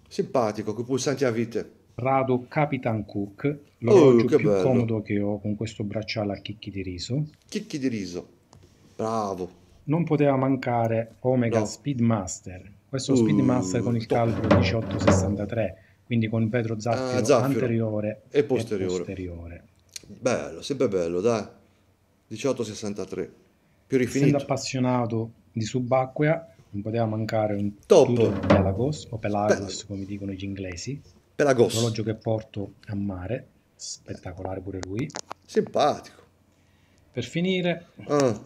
Speaker 1: Simpatico, con pulsanti a vite. Rado Capitan Cook, l'orologio oh, più bello. comodo
Speaker 5: che ho con questo bracciale a chicchi di riso. Chicchi di riso, bravo. Non poteva mancare Omega no. Speedmaster questo è lo Speedmaster con il uh, calibro 1863, quindi con vetro zaffiro, ah, zaffiro. anteriore e
Speaker 1: posteriore. e posteriore. Bello, sempre bello, dai. 1863. Più rifinito. Essendo
Speaker 5: appassionato di subacquea, non poteva mancare un Top. Pelagos, o Pelagos
Speaker 1: Pel- come dicono gli
Speaker 5: inglesi. Pelagos. L'orologio che porto a mare, spettacolare pure lui.
Speaker 1: Simpatico. Per finire, ah,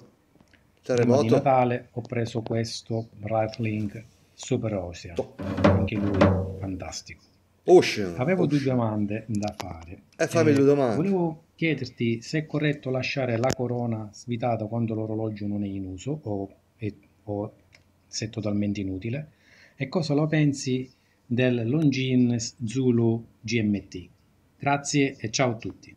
Speaker 1: terremoto. di
Speaker 5: Natale ho preso questo Breitling Super Ocean, anche lui fantastico. Ocean. Avevo Ocean. due domande da fare. E eh, fammi eh, due domande. Volevo chiederti se è corretto lasciare la corona svitata quando l'orologio non è in uso o, è, o se è totalmente inutile e cosa lo pensi del Longines Zulu GMT. Grazie e ciao a tutti.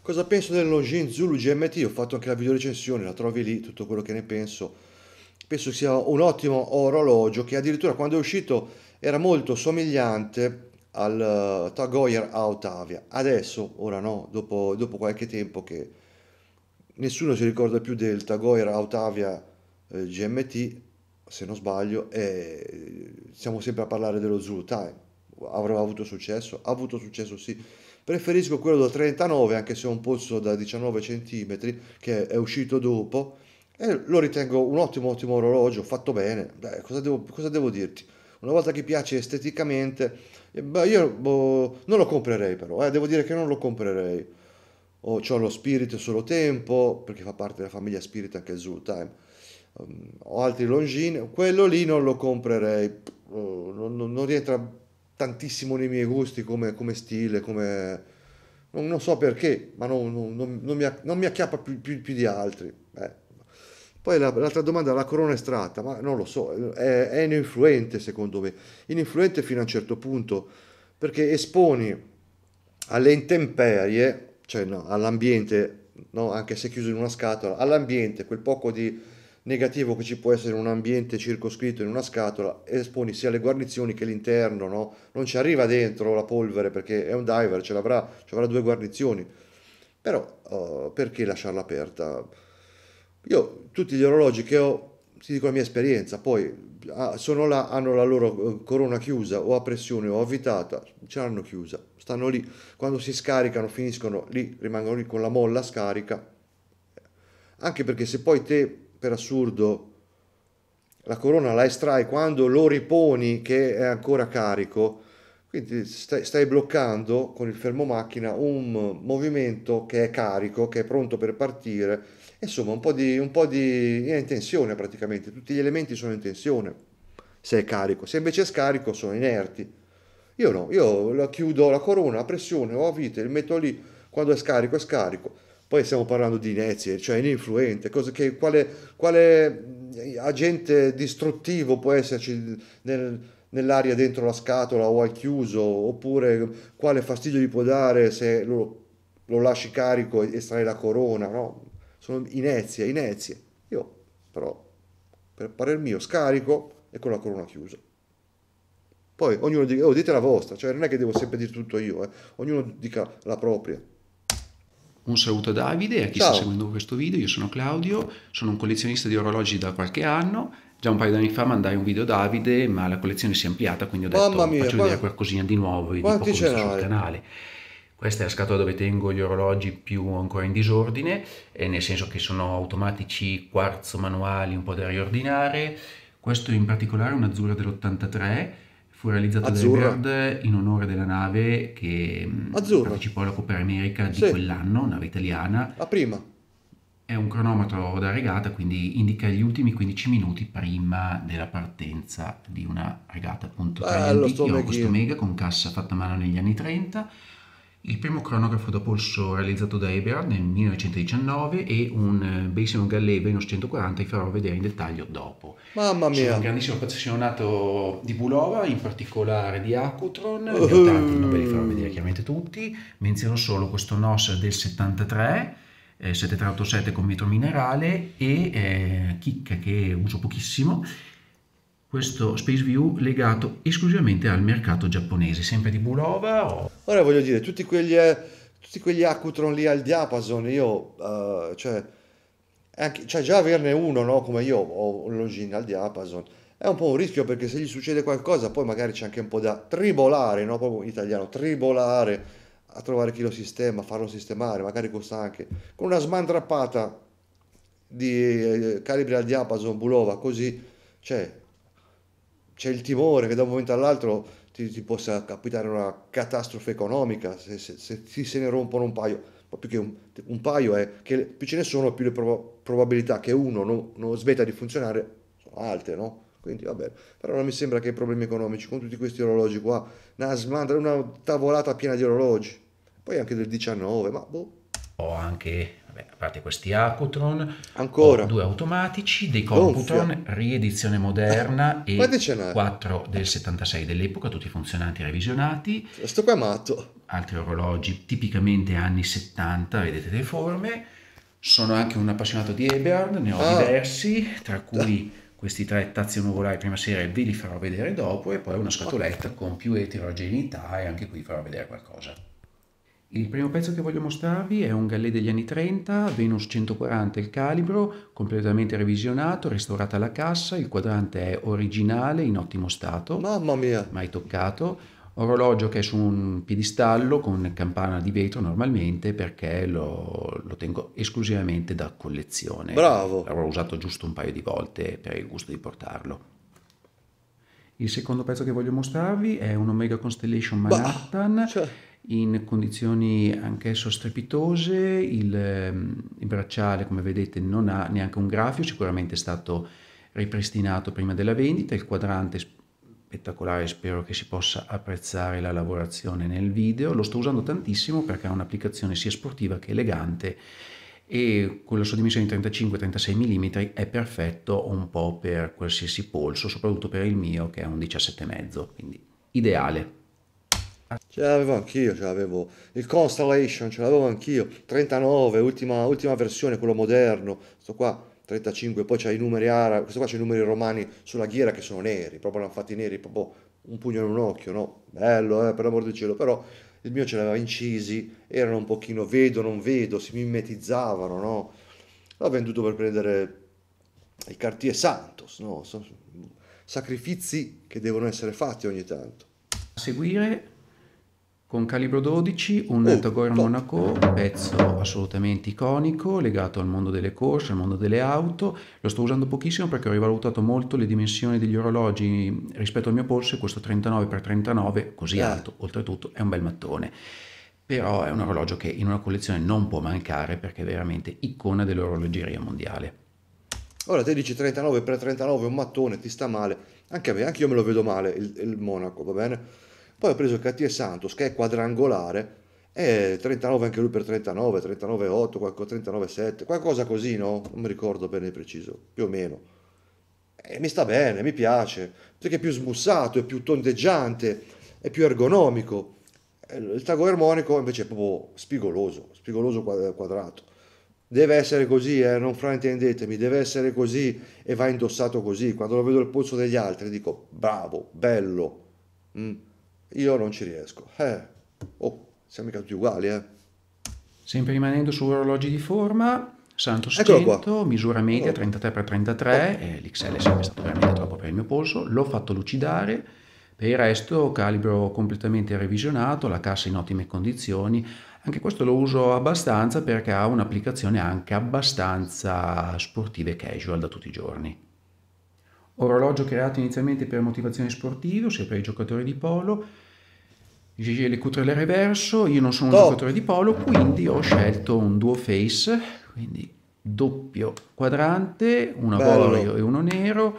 Speaker 1: Cosa penso del Longines Zulu GMT? Ho fatto anche la video recensione, la trovi lì, tutto quello che ne penso penso sia un ottimo orologio che addirittura quando è uscito era molto somigliante al uh, Tag a Ottavia. Adesso, ora no, dopo, dopo, qualche tempo che nessuno si ricorda più del Tag Heuer a Ottavia eh, GMT, se non sbaglio, e eh, siamo sempre a parlare dello Zulu Time. Avrà avuto successo? Ha avuto successo sì. Preferisco quello da 39, anche se è un polso da 19 cm, che è uscito dopo, e lo ritengo un ottimo, ottimo orologio, fatto bene. Beh, cosa, devo, cosa devo dirti? Una volta che piace esteticamente, eh, beh, io boh, non lo comprerei però, eh, devo dire che non lo comprerei. O ho lo Spirit solo tempo, perché fa parte della famiglia Spirit anche il Zulu Time. Um, ho altri Longines, quello lì non lo comprerei, uh, non, non, non, rientra tantissimo nei miei gusti come, come stile, come... Non, non, so perché, ma non, mi, non mi acchiappa più, più, più di altri. Poi l'altra domanda, la corona estratta, ma non lo so, è, è ininfluente secondo me, ininfluente fino a un certo punto, perché esponi alle intemperie, cioè no, all'ambiente, no, anche se chiuso in una scatola, all'ambiente, quel poco di negativo che ci può essere in un ambiente circoscritto, in una scatola, esponi sia le guarnizioni che l'interno, no? non ci arriva dentro la polvere perché è un diver, ce l'avrà, ce avrà due guarnizioni, però uh, perché lasciarla aperta? Io tutti gli orologi che ho, ti dico la mia esperienza, poi ah, sono là, hanno la loro eh, corona chiusa o a pressione o avvitata ce l'hanno chiusa, stanno lì, quando si scaricano finiscono lì, rimangono lì con la molla scarica, anche perché se poi te per assurdo la corona la estrai quando lo riponi che è ancora carico, quindi stai, stai bloccando con il fermo macchina un movimento che è carico, che è pronto per partire Insomma, un po' di... Un po di è in tensione praticamente, tutti gli elementi sono in tensione se è carico, se invece è scarico sono inerti. Io no, io la chiudo la corona, la pressione, ho vite, li metto lì, quando è scarico è scarico. Poi stiamo parlando di inezie, cioè ininfluente, che, quale, quale, eh, agente distruttivo può esserci nel, nell'aria dentro la scatola o al chiuso, oppure quale fastidio gli può dare se lo, lo lasci carico e estrai la corona, no? sono inezie, inezia. Io però, per parer mio, scarico e con la corona chiusa. Poi ognuno dica, oh, dite la vostra, cioè non è che devo sempre dire tutto io, eh. ognuno dica la
Speaker 6: propria. Un saluto a Davide e a chi Ciao. sta seguendo questo video, io sono Claudio, sono un collezionista di orologi da qualche anno, già un paio di anni fa mandai un video a Davide ma la collezione si è ampliata quindi ho detto Mamma mia, faccio vedere qualcosina di nuovo e di poco sul canale. Questa è la scatola dove tengo gli orologi più ancora in disordine, eh, nel senso che sono automatici, quarzo, manuali, un po' da riordinare. Questo in particolare è un azzurro dell'83, fu realizzato Azzurra. da Bird in onore della nave che mm, Azzurra. partecipò alla Coppa America di sì. quell'anno, nave italiana. La prima. È un cronometro da regata, quindi indica gli ultimi 15 minuti prima della partenza di una regata. Appunto, Bello, tra gli antichi ho questo mega con cassa fatta a mano negli anni 30 il primo cronografo da polso realizzato da Eberhard nel 1919 e un eh, bellissimo Gallee Venus 140 vi farò vedere in dettaglio dopo. Mamma mia! Sono un grandissimo appassionato di Bulova, in particolare di Acutron, uh. Uh-huh. tanti, non ve li farò vedere chiaramente tutti, menziono solo questo NOS del 73, eh, 7387 con vetro minerale e eh, chicca che uso pochissimo, questo Space View legato esclusivamente al mercato giapponese, sempre di Bulova. O...
Speaker 1: Ora voglio dire, tutti quegli, eh, tutti quegli Acutron lì al diapason, io, uh, cioè, anche, cioè, già averne uno, no? come io ho un longin al diapason, è un po' un rischio perché se gli succede qualcosa poi magari c'è anche un po' da tribolare, no? proprio in italiano, tribolare a trovare chi lo sistema, farlo sistemare, magari costa anche con una smantrappata di eh, calibri al diapason Bulova, così cioè c'è il timore che da un momento all'altro ti, ti possa capitare una catastrofe economica se, se, se, ti se ne rompono un paio, ma più che un, un paio è che più ce ne sono più le prob- probabilità che uno non, non smetta di funzionare sono alte, no? Quindi va bene, però non mi sembra che i problemi economici con tutti questi orologi qua, una smandra, una tavolata piena di orologi, poi anche
Speaker 6: del 19, ma boh. O anche Vabbè, a parte questi Acutron, Ancora. due automatici, dei Computron, riedizione moderna e quattro del 76 dell'epoca, tutti funzionanti e revisionati. Questo qua è matto. Altri orologi, tipicamente anni 70, vedete le forme. Sono anche un appassionato di Eberhard, ne ho ah. diversi, tra cui questi tre tazzi nuvolari prima serie ve li farò vedere dopo e poi una scatoletta con più eterogeneità e anche qui farò vedere qualcosa. Il primo pezzo che voglio mostrarvi è un gallet degli anni 30, Venus 140 il calibro, completamente revisionato, restaurata la cassa, il quadrante è originale, in ottimo stato. Mamma mia! Mai toccato. Orologio che è su un piedistallo con campana di vetro normalmente perché lo, lo tengo esclusivamente da collezione. Bravo! L'avrò usato giusto un paio di volte per il gusto di portarlo. Il secondo pezzo che voglio mostrarvi è un Omega Constellation Manhattan. Bah, cioè in condizioni anch'esso strepitose, il, ehm, il, bracciale come vedete non ha neanche un grafio, sicuramente è stato ripristinato prima della vendita, il quadrante spettacolare, spero che si possa apprezzare la lavorazione nel video, lo sto usando tantissimo perché ha un'applicazione sia sportiva che elegante e con la sua dimensione di 35-36 mm è perfetto un po' per qualsiasi polso, soprattutto per il mio che è un 17,5, quindi ideale.
Speaker 1: Ce l'avevo anch'io, ce l'avevo. Il Constellation ce l'avevo anch'io. 39, ultima, ultima versione, quello moderno. Questo qua 35, poi c'ha i numeri arabi, questo qua c'ha i numeri romani sulla ghiera che sono neri, proprio l'hanno fatti neri, proprio un pugno in un occhio, no? Bello, eh, per l'amor del cielo, però il mio ce l'aveva incisi, erano un pochino vedo, non vedo, si mimetizzavano, no? L'ho venduto per prendere i Cartier Santos, no? Sacrifici che devono essere
Speaker 6: fatti ogni tanto. A seguire con calibro 12, un oh, Tagore Monaco, pezzo assolutamente iconico, legato al mondo delle corse, al mondo delle auto. Lo sto usando pochissimo perché ho rivalutato molto le dimensioni degli orologi rispetto al mio polso e questo 39x39, così yeah. alto, oltretutto è un bel mattone. Però è un orologio che in una collezione non può mancare perché è veramente icona dell'orologeria mondiale.
Speaker 1: Ora te dici 39x39 un mattone, ti sta male. Anche a me, anche io me lo vedo male il, il Monaco, va bene? Poi ho preso il KT Santos che è quadrangolare è 39 anche lui per 39, 39,8, 39,7, qualcosa così, no? Non mi ricordo bene il preciso, più o meno. E mi sta bene, mi piace, perché è più smussato, è più tondeggiante, è più ergonomico. Eh, il tago armonico invece è proprio spigoloso, spigoloso quadrato. Deve essere così, eh? non fraintendetemi, deve essere così e va indossato così. Quando lo vedo al polso degli altri dico bravo, bello. Mm io non ci riesco. Eh, oh, siamo mica tutti uguali, eh.
Speaker 6: Sempre rimanendo su orologi di forma, Santos 100, misura media 33x33, eh, l'XL è sempre stato veramente troppo per il mio polso, l'ho fatto lucidare, per il resto calibro completamente revisionato, la cassa in ottime condizioni, anche questo lo uso abbastanza perché ha un'applicazione anche abbastanza sportiva e casual da tutti i giorni. Orologio creato inizialmente per motivazioni sportive, sia per i giocatori di polo, GG Lecutrele reverso, io non sono un oh. giocatore di polo, quindi ho scelto un duo face, quindi doppio quadrante, un avorio e uno nero,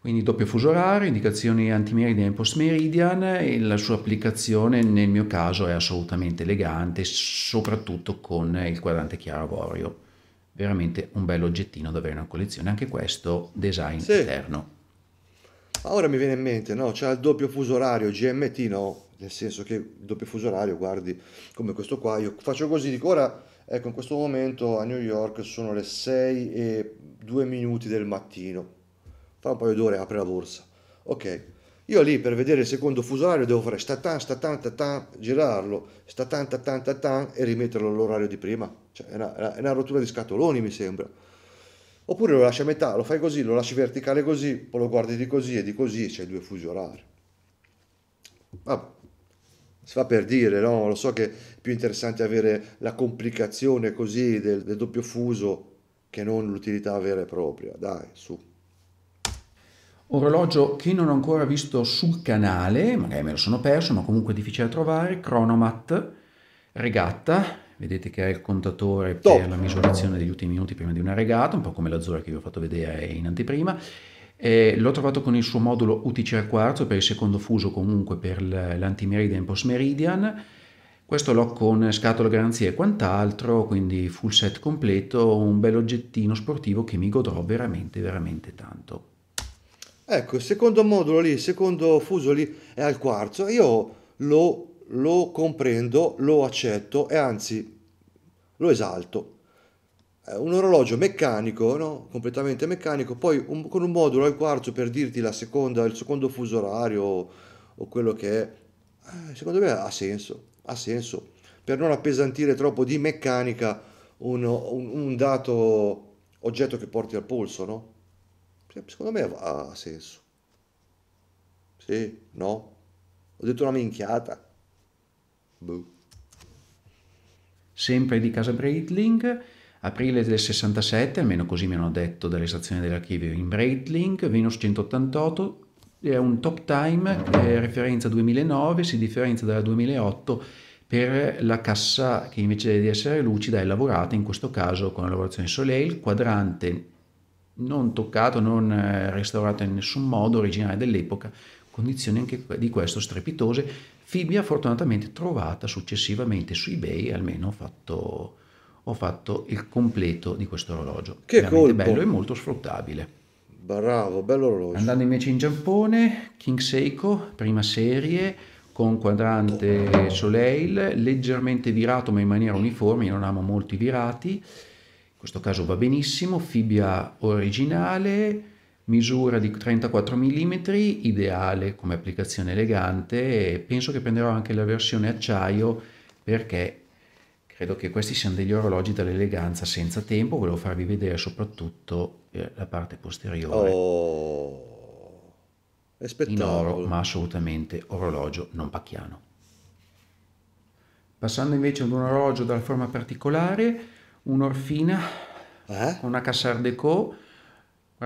Speaker 6: quindi doppio fuso orario, indicazioni antimeridian e post meridian e la sua applicazione nel mio caso è assolutamente elegante, soprattutto con il quadrante chiaro avorio. Veramente un bel oggettino da avere in una collezione, anche questo design sì. eterno.
Speaker 1: Ora mi viene in mente, no? C'è il doppio fuso orario, GMT no? nel senso che il doppio fuso orario, guardi come questo qua, io faccio così, dico ora, ecco in questo momento a New York sono le 6 e 2 minuti del mattino, fa un paio d'ore apre la borsa, ok, io lì per vedere il secondo fuso orario devo fare statan, statan, tatan, girarlo, statan, tatan, tatan e rimetterlo all'orario di prima, cioè è una, è una rottura di scatoloni mi sembra. Oppure lo lasci a metà, lo fai così, lo lasci verticale così, poi lo guardi di così e di così, c'è cioè due fusi orari. Vabbè si fa per dire, no? Lo so che è più interessante avere la complicazione così del, del doppio fuso che non l'utilità vera e propria. Dai, su.
Speaker 6: Orologio che non ho ancora visto sul canale, magari me lo sono perso, ma comunque difficile da trovare, Chronomat, regatta, vedete che è il contatore Top. per la misurazione degli ultimi minuti prima di una regata, un po' come l'azzurra che vi ho fatto vedere in anteprima, eh, l'ho trovato con il suo modulo UTC al quarzo per il secondo fuso comunque per l'antimeridian post meridian. Questo l'ho con scatola garanzia e quant'altro, quindi full set completo, un bel oggettino sportivo che mi godrò veramente veramente tanto.
Speaker 1: Ecco, il secondo modulo lì, il secondo fuso lì è al quarzo, io lo, lo comprendo, lo accetto e anzi lo esalto. Eh, un orologio meccanico, no? completamente meccanico, poi un, con un modulo al quarzo per dirti la seconda, il secondo fuso orario o, o quello che è, eh, secondo me ha senso, ha senso, per non appesantire troppo di meccanica un, un, un dato oggetto che porti al polso, no? Secondo me ha senso. Sì,
Speaker 6: no? Ho detto una minchiata. Boh. Sempre di Casa Breitling Aprile del 67, almeno così mi hanno detto dalle stazioni dell'archivio, in Breitling, Venus 188, è un top time, eh, referenza 2009, si differenzia dalla 2008 per la cassa che invece di essere lucida è lavorata, in questo caso con la lavorazione Soleil, quadrante non toccato, non eh, restaurato in nessun modo, originale dell'epoca, condizioni anche di questo strepitose, fibbia fortunatamente trovata successivamente su eBay, almeno fatto ho fatto il completo di questo orologio. Che Veramente colpo. bello e molto sfruttabile. Bravo, bello orologio. Andando invece in Giappone, King Seiko, prima serie, con quadrante Soleil, leggermente virato ma in maniera uniforme, io non amo molti virati, in questo caso va benissimo, fibbia originale, misura di 34 mm, ideale come applicazione elegante e penso che prenderò anche la versione acciaio perché Credo che questi siano degli orologi dell'eleganza senza tempo, volevo farvi vedere soprattutto eh, la parte posteriore. Oh, In oro, ma assolutamente orologio non pacchiano. Passando invece ad un orologio dalla forma particolare, un'orfina eh? con una Cassard déco,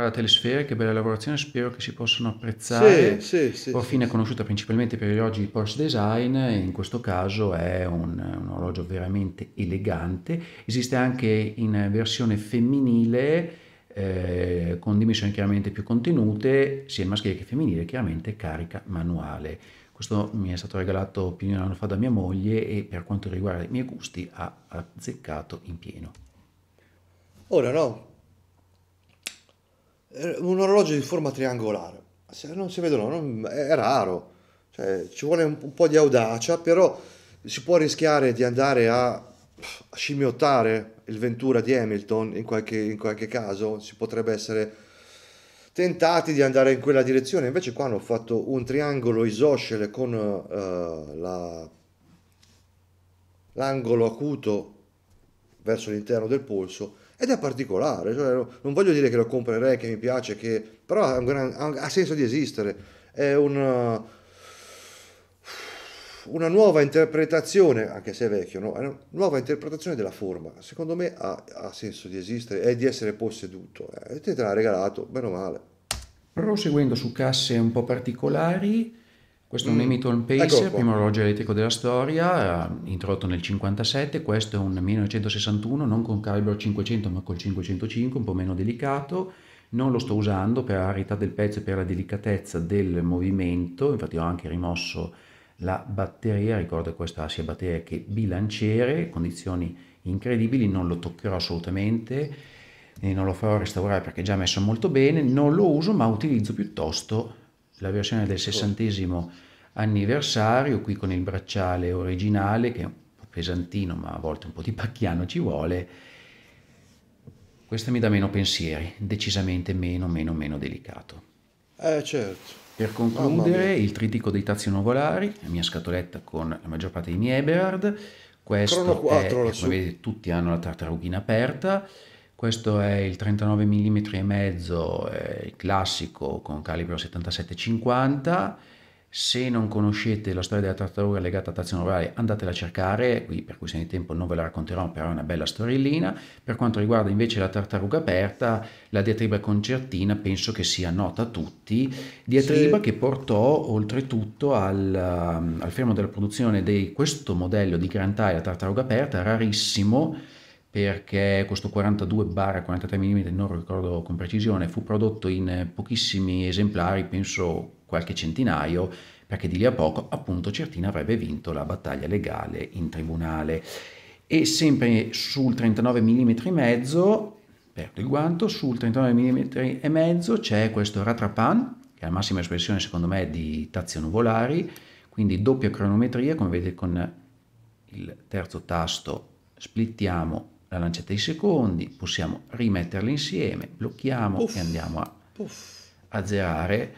Speaker 6: guarda telesfere, che bella lavorazione, spero che si possano apprezzare. Sì, sì, sì. Orfine sì, è conosciuta principalmente per gli orologi di Porsche Design, in questo caso è un, un orologio veramente elegante. Esiste anche in versione femminile, eh, con dimensioni chiaramente più contenute, sia maschile che femminile, chiaramente carica manuale. Questo mi è stato regalato più di un anno fa da mia moglie e per quanto riguarda i miei gusti ha azzeccato in pieno.
Speaker 1: Ora no, eh, un orologio di forma triangolare. Non si vedono, non, è raro. Cioè, ci vuole un, un, po' di audacia, però si può rischiare di andare a, a scimmiottare il Ventura di Hamilton in qualche, in qualche caso. Si potrebbe essere tentati di andare in quella direzione. Invece, qua hanno fatto un triangolo isoscele con uh, la, l'angolo acuto verso l'interno del polso ed è particolare, cioè, non voglio dire che lo comprerei, che mi piace, che... però ha, gran... ha senso di esistere, è una... una nuova interpretazione, anche se è vecchio, no? è una nuova interpretazione della forma, secondo me ha, ha senso di esistere e di essere posseduto, eh. e eh,
Speaker 6: te te l'ha regalato, meno male. Proseguendo su casse un po' particolari, questo è un Hamilton mm. Pacer, ecco primo orologio elettrico della storia, eh, introdotto nel 57, questo è un 1961, non con calibro 500 ma col 505, un po' meno delicato. Non lo sto usando per la rarità del pezzo e per la delicatezza del movimento, infatti ho anche rimosso la batteria, ricordo che questa sia batteria che bilanciere, condizioni incredibili, non lo toccherò assolutamente e non lo farò restaurare perché è già messo molto bene, non lo uso ma utilizzo piuttosto la versione del ecco. sessantesimo anniversario, qui con il bracciale originale che è un po' pesantino ma a volte un po' di pacchiano ci vuole, questa mi dà meno pensieri, decisamente meno, meno, meno delicato. Eh certo. Per concludere, il trittico dei tazzi nuvolari, la mia scatoletta con la maggior parte dei miei Eberhard, questo 4, è, come vedete tutti hanno la tartarughina aperta, questo è il 39 mm e mezzo, il classico con calibro 7750 se non conoscete la storia della tartaruga legata a trazione orale, andatela a cercare, qui per questione di tempo non ve la racconterò, però è una bella storiellina. Per quanto riguarda invece la tartaruga aperta, la diatriba concertina penso che sia nota a tutti, diatriba sì. che portò oltretutto al, um, al, fermo della produzione di questo modello di Grand Tire, la tartaruga aperta, rarissimo, perché questo 42-43 mm, non ricordo con precisione, fu prodotto in pochissimi esemplari, penso qualche centinaio, perché di lì a poco appunto Certina avrebbe vinto la battaglia legale in tribunale. E sempre sul 39 mm e mezzo, perdo il guanto, sul 39 mm e mezzo c'è questo Ratrapan, che è la massima espressione secondo me di Tazio Nuvolari, quindi doppia cronometria, come vedete con il terzo tasto splittiamo la lancetta di secondi, possiamo rimetterli insieme, blocchiamo Uff, e andiamo a, a zerare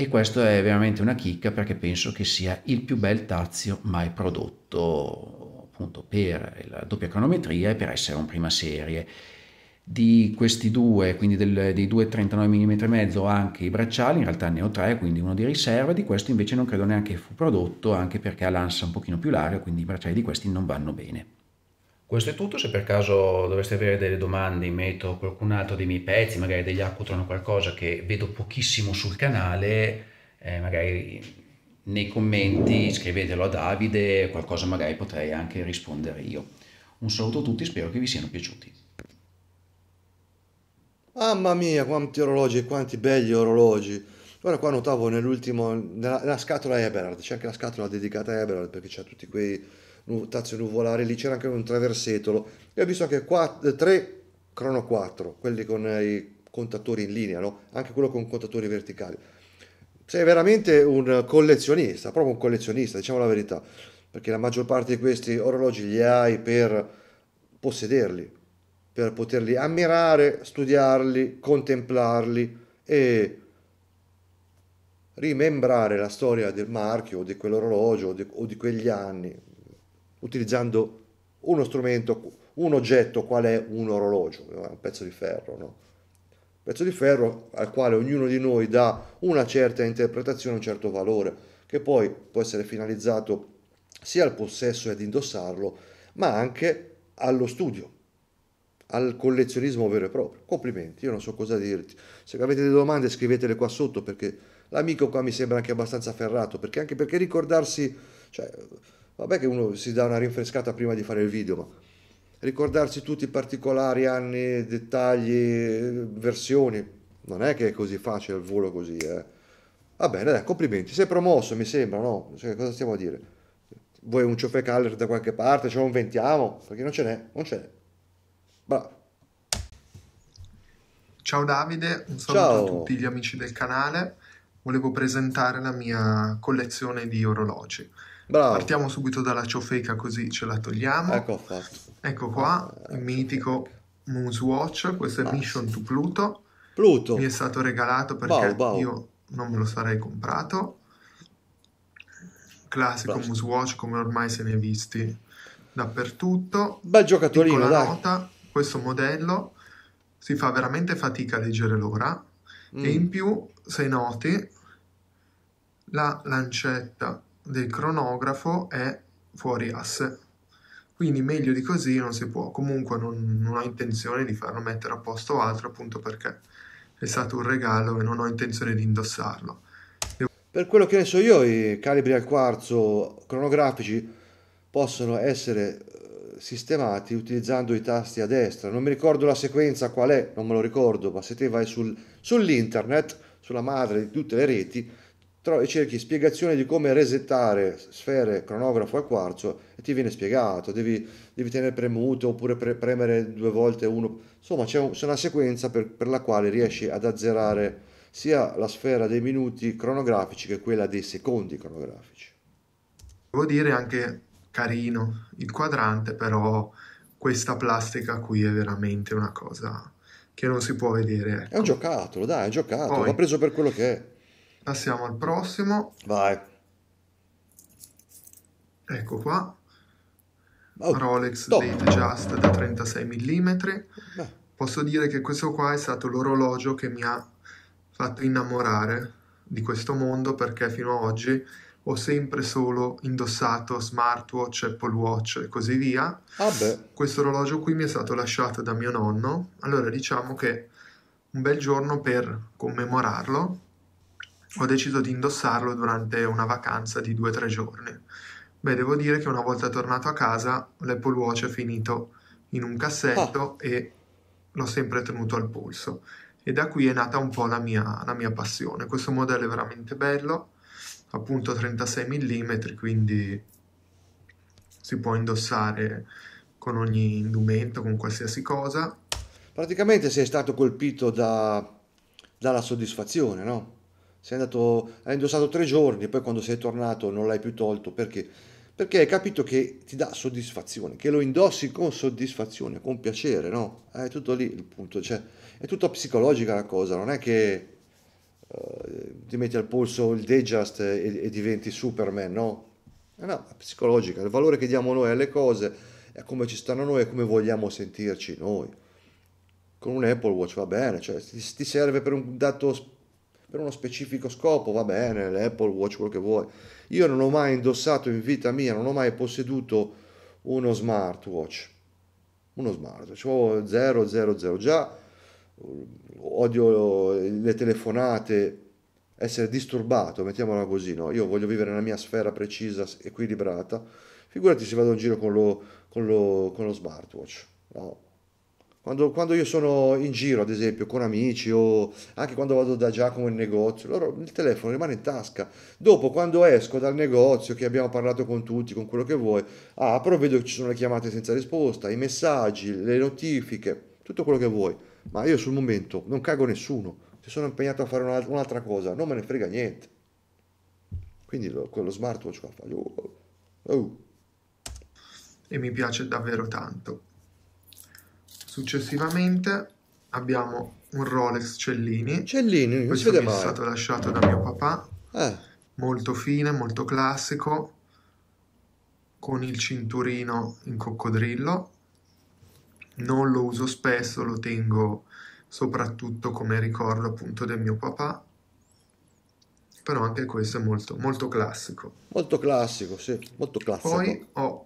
Speaker 6: e questo è veramente una chicca perché penso che sia il più bel tazio mai prodotto appunto per la doppia cronometria e per essere un prima serie di questi due, quindi del, dei due 39 mm e mezzo anche i bracciali, in realtà ne ho tre, quindi uno di riserva, di questo invece non credo neanche fu prodotto, anche perché ha l'ansa un pochino più larga, quindi i bracciali di questi non vanno bene. Questo è tutto, se per caso dovreste avere delle domande in merito a qualcun altro dei miei pezzi, magari degli acutron o qualcosa che vedo pochissimo sul canale, eh, magari nei commenti scrivetelo a Davide, qualcosa magari potrei anche rispondere io. Un saluto a tutti, spero che vi siano piaciuti.
Speaker 1: Mamma mia, quanti orologi e quanti belli orologi. Ora qua notavo nell'ultimo, nella, nella, scatola Eberhard, c'è anche la scatola dedicata a Eberhard perché c'è tutti quei tazze nuvolari, lì c'era anche un traversetolo. E ho visto anche 4, 3 eh, crono 4, quelli con eh, i contatori in linea, no? anche quello con contatori verticali. Sei veramente un collezionista, proprio un collezionista, diciamo la verità, perché la maggior parte di questi orologi li hai per possederli, per poterli ammirare, studiarli, contemplarli e rimembrare la storia del marchio, di quell'orologio o di, o di quegli anni utilizzando uno strumento, un oggetto qual è un orologio, un pezzo di ferro, no? un pezzo di ferro al quale ognuno di noi dà una certa interpretazione, un certo valore, che poi può essere finalizzato sia al possesso e ad indossarlo, ma anche allo studio, al collezionismo vero e proprio. Complimenti, io non so cosa dirti. Se avete delle domande scrivetele qua sotto perché l'amico qua mi sembra anche abbastanza ferrato, perché anche perché ricordarsi, cioè, Vabbè che uno si dà una rinfrescata prima di fare il video, ma ricordarsi tutti i particolari, anni, dettagli, versioni, non è che è così facile al volo così, eh. Va bene, dai, complimenti, sei promosso mi sembra, no? Cioè, cosa stiamo a dire? Vuoi un ciofè caller da qualche parte, ce lo inventiamo, perché non ce n'è, non ce n'è. Bravo. Ciao
Speaker 7: Davide, un saluto Ciao. a tutti gli amici del canale. Volevo presentare la mia collezione di orologi. Bravo. Partiamo subito dalla ciofeca così ce la togliamo. Ecco fatto. Ecco qua, il ah, mitico Moose Watch, questo è ah, Mission sì. to Pluto. Pluto. Mi è stato regalato perché wow, wow. io non me lo sarei comprato. Classico Bravo. Moose Watch come ormai se ne è visti dappertutto. Bel giocatorino, dai. Nota, questo modello si fa veramente fatica a leggere l'ora mm. e in più, se noti, la lancetta del cronografo è fuori asse. Quindi meglio di così non si può. Comunque non, non ho intenzione di farlo mettere a posto altro appunto perché è stato un regalo e non ho intenzione di indossarlo.
Speaker 1: Devo... Per quello che ne so io, i calibri al quarzo cronografici possono essere eh, sistemati utilizzando i tasti a destra. Non mi ricordo la sequenza qual è, non me lo ricordo, ma se te vai sul, sull'internet, sulla madre di tutte le reti, e cerchi spiegazioni di come resettare sfere cronografo a quarzo e ti viene spiegato, devi, devi tenere premuto oppure pre- premere due volte uno, insomma c'è, un, c'è una sequenza per, per, la quale riesci ad azzerare sia la sfera dei minuti cronografici che quella dei secondi cronografici.
Speaker 7: Devo dire anche carino il quadrante, però questa plastica qui è veramente una cosa che non si può vedere. Ecco. È
Speaker 1: un ecco. giocattolo, dai, è un giocattolo, Poi... va preso per quello che è. Passiamo al prossimo. Vai.
Speaker 7: Ecco qua. Oh, Rolex top. Date Just da 36 mm. Beh. Posso dire che questo qua è stato l'orologio che mi ha fatto innamorare di questo mondo perché fino ad oggi ho sempre solo indossato smartwatch, Apple Watch e così via. Ah questo orologio qui mi è stato lasciato da mio nonno. Allora diciamo che un bel giorno per commemorarlo ho deciso di indossarlo durante una vacanza di 2-3 giorni. Beh, devo dire che una volta tornato a casa l'Apple Watch è finito in un cassetto ah. e l'ho sempre tenuto al polso. E da qui è nata un po' la mia, la mia passione. Questo modello è veramente bello, appunto 36 mm, quindi si può indossare con ogni indumento, con qualsiasi cosa.
Speaker 1: Praticamente sei stato colpito da, dalla soddisfazione, no? sei andato, hai indossato tre giorni e poi quando sei tornato non l'hai più tolto perché? Perché hai capito che ti dà soddisfazione, che lo indossi con soddisfazione, con piacere, no? È tutto lì il punto, cioè è tutta psicologica la cosa, non è che uh, ti metti al polso il Dejust e, e diventi Superman, no? Eh no, è psicologica, il valore che diamo noi alle cose è come ci stanno noi e come vogliamo sentirci noi. Con un Apple Watch va bene, cioè ti serve per un dato per uno specifico scopo, va bene, l'Apple Watch, quello che vuoi. Io non ho mai indossato in vita mia, non ho mai posseduto uno smartwatch. Uno smartwatch, ho 000, già uh, odio le telefonate, essere disturbato, mettiamola così, no? Io voglio vivere nella mia sfera precisa, equilibrata. Figurati se vado in giro con lo, con lo, con lo smartwatch, no? Quando, quando, io sono in giro, ad esempio, con amici o anche quando vado da Giacomo in negozio, loro, il telefono rimane in tasca. Dopo, quando esco dal negozio, che abbiamo parlato con tutti, con quello che vuoi, apro, ah, vedo che ci sono le chiamate senza risposta, i messaggi, le notifiche, tutto quello che vuoi. Ma io sul momento non cago nessuno. Se sono impegnato a fare un'altra cosa, non me ne frega niente. Quindi lo, quello smartwatch qua fa... Oh, oh.
Speaker 7: E mi piace davvero tanto. Successivamente abbiamo un Rolex Cellini. Cellini, questo mi è stato lasciato da mio papà. Eh. Molto fine, molto classico, con il cinturino in coccodrillo. Non lo uso spesso, lo tengo soprattutto come ricordo appunto del mio papà. Però anche questo è molto, molto classico. Molto classico, sì, molto classico. Poi ho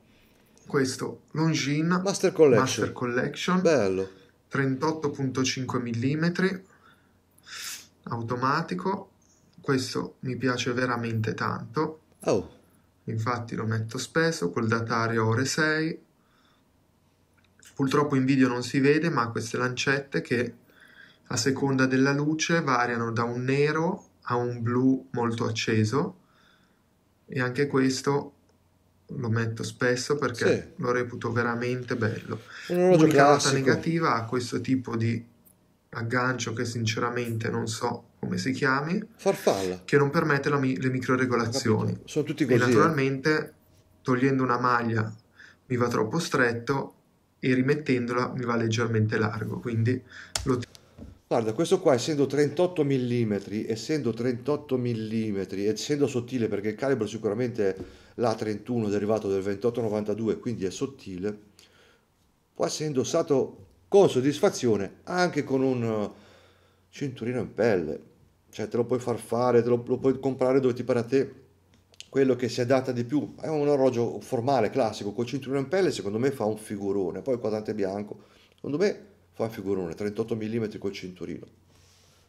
Speaker 7: questo Longin Master Collection, Master Collection bello 38.5 mm automatico questo mi piace veramente tanto oh. infatti lo metto spesso col datario ore 6 purtroppo in video non si vede ma queste lancette che a seconda della luce variano da un nero a un blu molto acceso e anche questo lo metto spesso perché sì. lo reputo veramente bello.
Speaker 2: L'unica nota negativa
Speaker 7: a questo tipo di aggancio che sinceramente non so come si chiami,
Speaker 1: farfalla,
Speaker 7: che non permette mi- le microregolazioni. Sono tutti così. E eh. naturalmente togliendo una maglia mi va troppo stretto e rimettendola mi va leggermente largo,
Speaker 1: quindi Guarda, questo qua essendo 38 mm, essendo 38 mm, essendo sottile perché il calibro sicuramente l'A31 derivato del 2892, quindi è sottile, può essere indossato con soddisfazione anche con un eh, cinturino in pelle, cioè te lo puoi far fare, te lo, lo puoi comprare dove ti pare a te, quello che si adatta di più è un orologio formale, classico, col cinturino in pelle secondo me fa un figurone, poi il quadrante bianco, secondo me fa figurone, 38 mm col cinturino.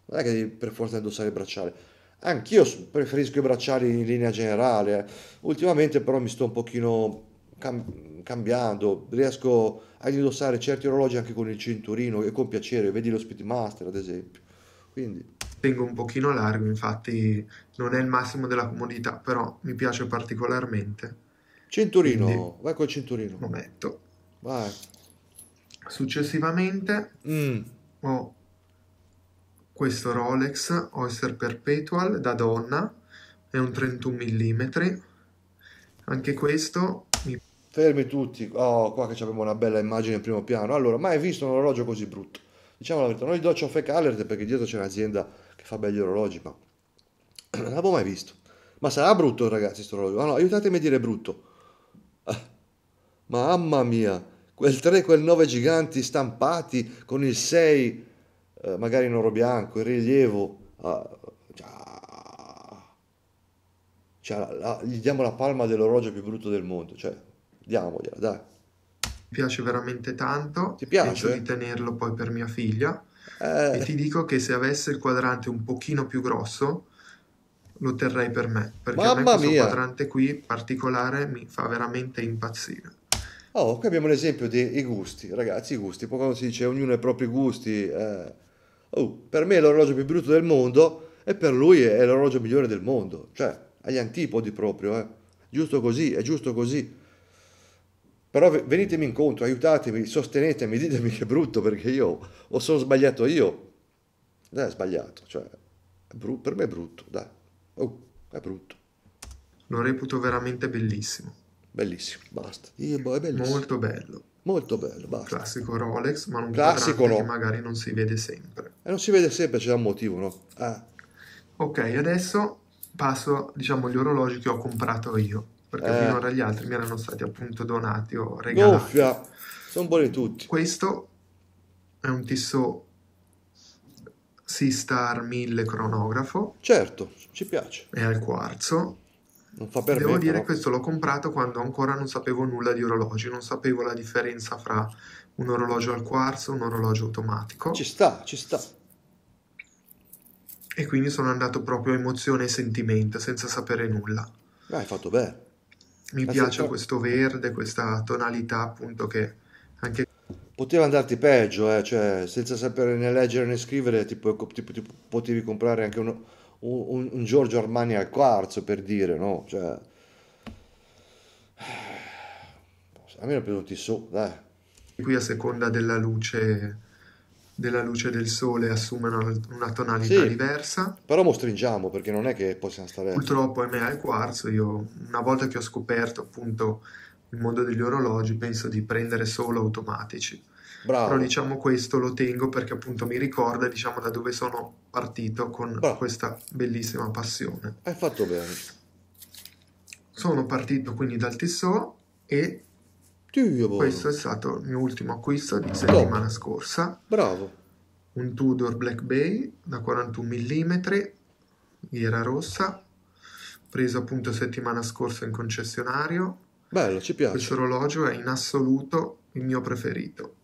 Speaker 1: Non è che devi per forza indossare il bracciale. Anch'io preferisco i bracciali in linea generale. Eh. Ultimamente però mi sto un pochino cam- cambiando, riesco ad indossare certi orologi anche con il cinturino e con piacere, vedi lo Speedmaster ad esempio.
Speaker 7: Quindi tengo un pochino largo, infatti non è il massimo della comodità, però mi piace particolarmente. Cinturino, Quindi, vai col cinturino. Lo metto. Vai. Successivamente mm. ho questo Rolex Oyster Perpetual da donna, è un 31 mm. Anche questo
Speaker 1: mi... Fermi tutti, oh, qua che abbiamo una bella immagine in primo piano. Allora, mai visto un orologio così brutto? Diciamo la verità, noi ciò fake alert perché dietro c'è un'azienda che fa belli orologi, ma non l'avevo mai visto. Ma sarà brutto ragazzi sto orologio? No, no, aiutatemi a dire brutto. Ah, mamma mia! quel 3, quel 9 giganti stampati con il 6, eh, magari in oro bianco, in rilievo. Ah, cioè, la, la, gli diamo la palma dell'orologio più brutto del mondo, cioè, diamogliela, dai. Mi
Speaker 7: piace veramente tanto, ti piace? penso di tenerlo poi per mia figlia eh. e ti dico che se avesse il quadrante un pochino più grosso lo terrei per me, perché Mamma a me questo mia. quadrante qui particolare mi fa veramente impazzire.
Speaker 1: Oh, qui abbiamo l'esempio dei gusti, ragazzi, i gusti. Poi quando si dice ognuno ha i propri gusti, eh, oh, per me è l'orologio più brutto del mondo e per lui è l'orologio migliore del mondo, cioè agli antipodi proprio, eh. giusto così, è giusto così. Però venitemi incontro, aiutatemi, sostenetemi, ditemi che è brutto perché io o sono sbagliato io. Dai, è sbagliato, cioè, è per me è brutto, dai, oh, è brutto.
Speaker 7: Lo reputo veramente bellissimo
Speaker 1: bellissimo, basta.
Speaker 7: Boh, è bellissimo. Molto bello.
Speaker 1: Molto bello, basta. Classico Rolex, ma un Classico no. che magari non si vede sempre. E eh, non si vede sempre, c'è un motivo, no? Ah.
Speaker 7: Ok, adesso passo, diciamo, gli orologi che ho comprato io, perché eh. finora gli altri mi erano stati appunto donati o regalati. Gonfia, sono buoni tutti. Questo è un Tissot Seastar 1000 cronografo. Certo, ci piace. È al quarzo
Speaker 1: non so per Devo me, dire però... questo
Speaker 7: l'ho comprato quando ancora non sapevo nulla di orologi, non sapevo la differenza fra un orologio al quarzo e un orologio automatico. Ci sta, ci sta. E quindi sono andato proprio a emozione e sentimento, senza sapere nulla.
Speaker 1: Ah, hai fatto bene.
Speaker 7: Mi Ma piace fatto... questo verde, questa tonalità appunto che
Speaker 1: anche... Poteva andarti peggio, eh? cioè senza sapere né leggere né scrivere, tipo, tipo, tipo potevi comprare anche uno un, un Giorgio Armani al quarzo per dire, no? Cioè, almeno me ne su, dai.
Speaker 7: Qui a seconda della luce, della luce del sole assumono una
Speaker 1: tonalità sì, diversa. Però mo stringiamo perché non è che possiamo stare...
Speaker 7: Purtroppo a me al quarzo, io una volta che ho scoperto appunto il mondo degli orologi penso di prendere solo automatici Bravo. però diciamo questo lo tengo perché appunto mi ricorda diciamo da dove sono partito con Bravo. questa bellissima passione.
Speaker 1: Hai fatto bene.
Speaker 7: Sono partito quindi dal Tissot e Dio boh. questo è stato il mio ultimo acquisto di settimana scorsa. Bravo. Un Tudor Black Bay da 41 mm, ghiera rossa, preso appunto settimana scorsa in concessionario.
Speaker 1: Bello, ci piace. Questo
Speaker 7: orologio è in assoluto il mio preferito.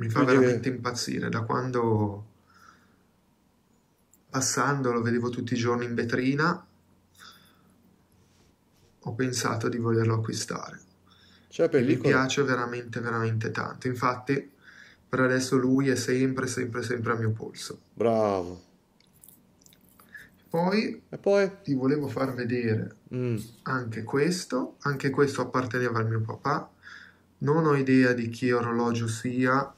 Speaker 7: Mi fa Quindi veramente impazzire da quando passando lo vedevo tutti i giorni in vetrina ho pensato di volerlo acquistare. Cioè, Mi piace veramente, veramente tanto. Infatti, per adesso lui è sempre, sempre, sempre a mio polso.
Speaker 1: Bravo.
Speaker 7: Poi, e poi? ti volevo far vedere mm. anche questo. Anche questo apparteneva al mio papà. Non ho idea di chi orologio sia,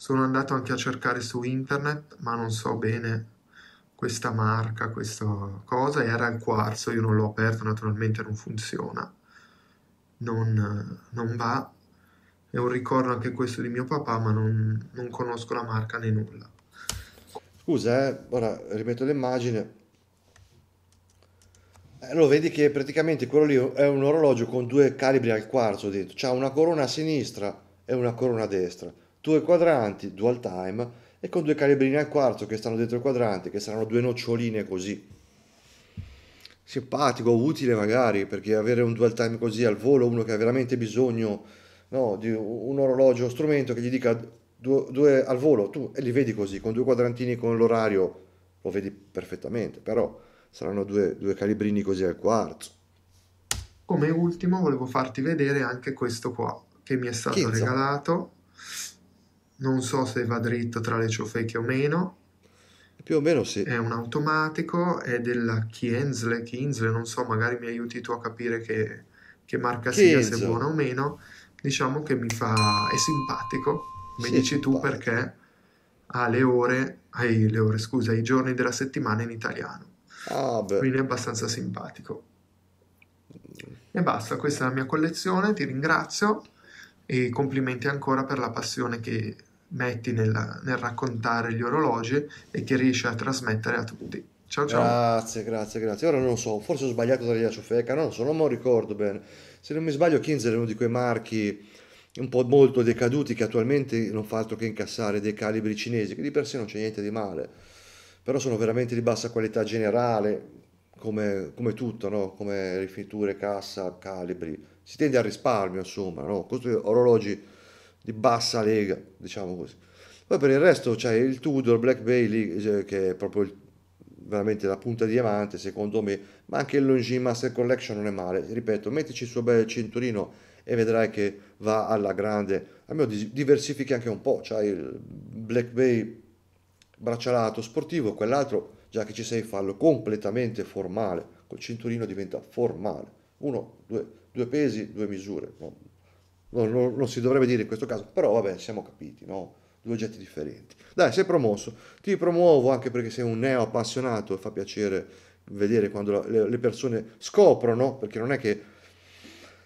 Speaker 7: sono andato anche a cercare su internet, ma non so bene questa marca, questa cosa, era il quarzo, io non l'ho aperto, naturalmente non funziona, non, non va, è un ricordo anche questo
Speaker 1: di mio papà, ma non, non conosco la marca né nulla. Scusa, eh, ora ripeto l'immagine. Eh, lo vedi che praticamente quello lì è un orologio con due calibri al quarzo dentro, c'ha una corona a sinistra e una corona a destra due quadranti dual time e con due calibrini al quarzo che stanno dentro il quadrante che saranno due noccioline così. Simpatico, utile magari, perché avere un dual time così al volo, uno che ha veramente bisogno no, di un orologio, uno strumento che gli dica due, due al volo, tu e li vedi così, con due quadrantini con l'orario, lo vedi perfettamente, però saranno due, due calibrini così al quarzo.
Speaker 7: Come ultimo volevo farti vedere anche questo qua, che mi è stato Chinza. regalato non so se va dritto tra le ciofeche o meno.
Speaker 1: Più o meno sì.
Speaker 7: È un automatico, è della Kienzle, Kienzle, non so, magari mi aiuti tu a capire che, che marca Chienzo. sia, se è buona o meno. Diciamo che mi fa... è simpatico, mi sì, dici tu perché ha le ore, ai, le ore, scusa, i giorni della settimana in italiano.
Speaker 1: Ah, Quindi
Speaker 7: è abbastanza simpatico. E basta, questa è la mia collezione, ti ringrazio e complimenti ancora per la passione che metti nella, nel raccontare gli orologi e che riesci a trasmettere a tutti. Ciao ciao.
Speaker 1: Grazie, grazie, grazie. Ora non so, forse ho sbagliato tra gli acciofeca, non so, non mi ricordo bene. Se non mi sbaglio, Kinzer è uno di quei marchi un po' molto decaduti che attualmente non fa altro che incassare dei calibri cinesi, che di per sé non c'è niente di male, però sono veramente di bassa qualità generale, come, come tutto, no? come rifiniture, cassa, calibri. Si tende al risparmio, insomma, no? Questi orologi di bassa lega, diciamo così. Poi per il resto c'è il Tudor, Black Bailey, eh, che è proprio il, veramente la punta di diamante, secondo me, ma anche il Longin Master Collection non è male. Ripeto, mettici il suo bel cinturino e vedrai che va alla grande. Almeno diversifichi anche un po', c'hai il Black Bay braccialato sportivo, quell'altro, già che ci sei, fallo completamente formale, col cinturino diventa formale. Uno, due, due pesi, due misure, no? non, non, non, si dovrebbe dire in questo caso, però vabbè, siamo capiti, no? Due oggetti differenti. Dai, sei promosso. Ti promuovo anche perché sei un neo appassionato e fa piacere vedere quando le, le persone scoprono, perché non è che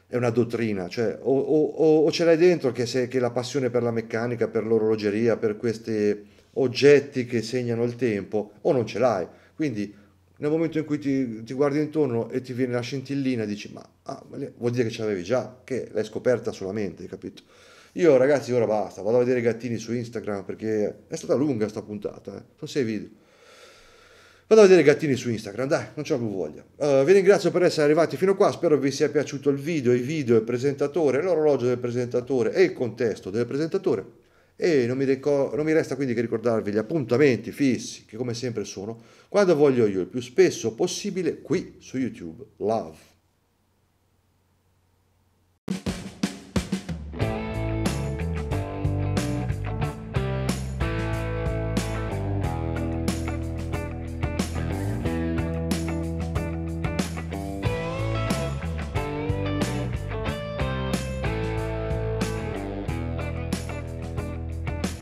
Speaker 1: è una dottrina, cioè o, o, o ce l'hai dentro che, se, che la passione per la meccanica, per l'orologeria, per questi oggetti che segnano il tempo, o non ce l'hai. Quindi nel momento in cui ti, ti, guardi intorno e ti viene la scintillina, dici ma ah, vuol dire che ce l'avevi già, che l'hai scoperta solamente, capito? Io ragazzi ora basta, vado a vedere i gattini su Instagram perché è stata lunga sta puntata, eh? sono sei video. Vado a vedere i gattini su Instagram, dai, non c'ho più voglia. Uh, vi ringrazio per essere arrivati fino a qua, spero vi sia piaciuto il video, i video, il presentatore, l'orologio del presentatore e il contesto del presentatore. E non mi, reco- non mi resta quindi che ricordarvi gli appuntamenti fissi, che come sempre sono, quando voglio io, il più spesso possibile, qui su YouTube. Love.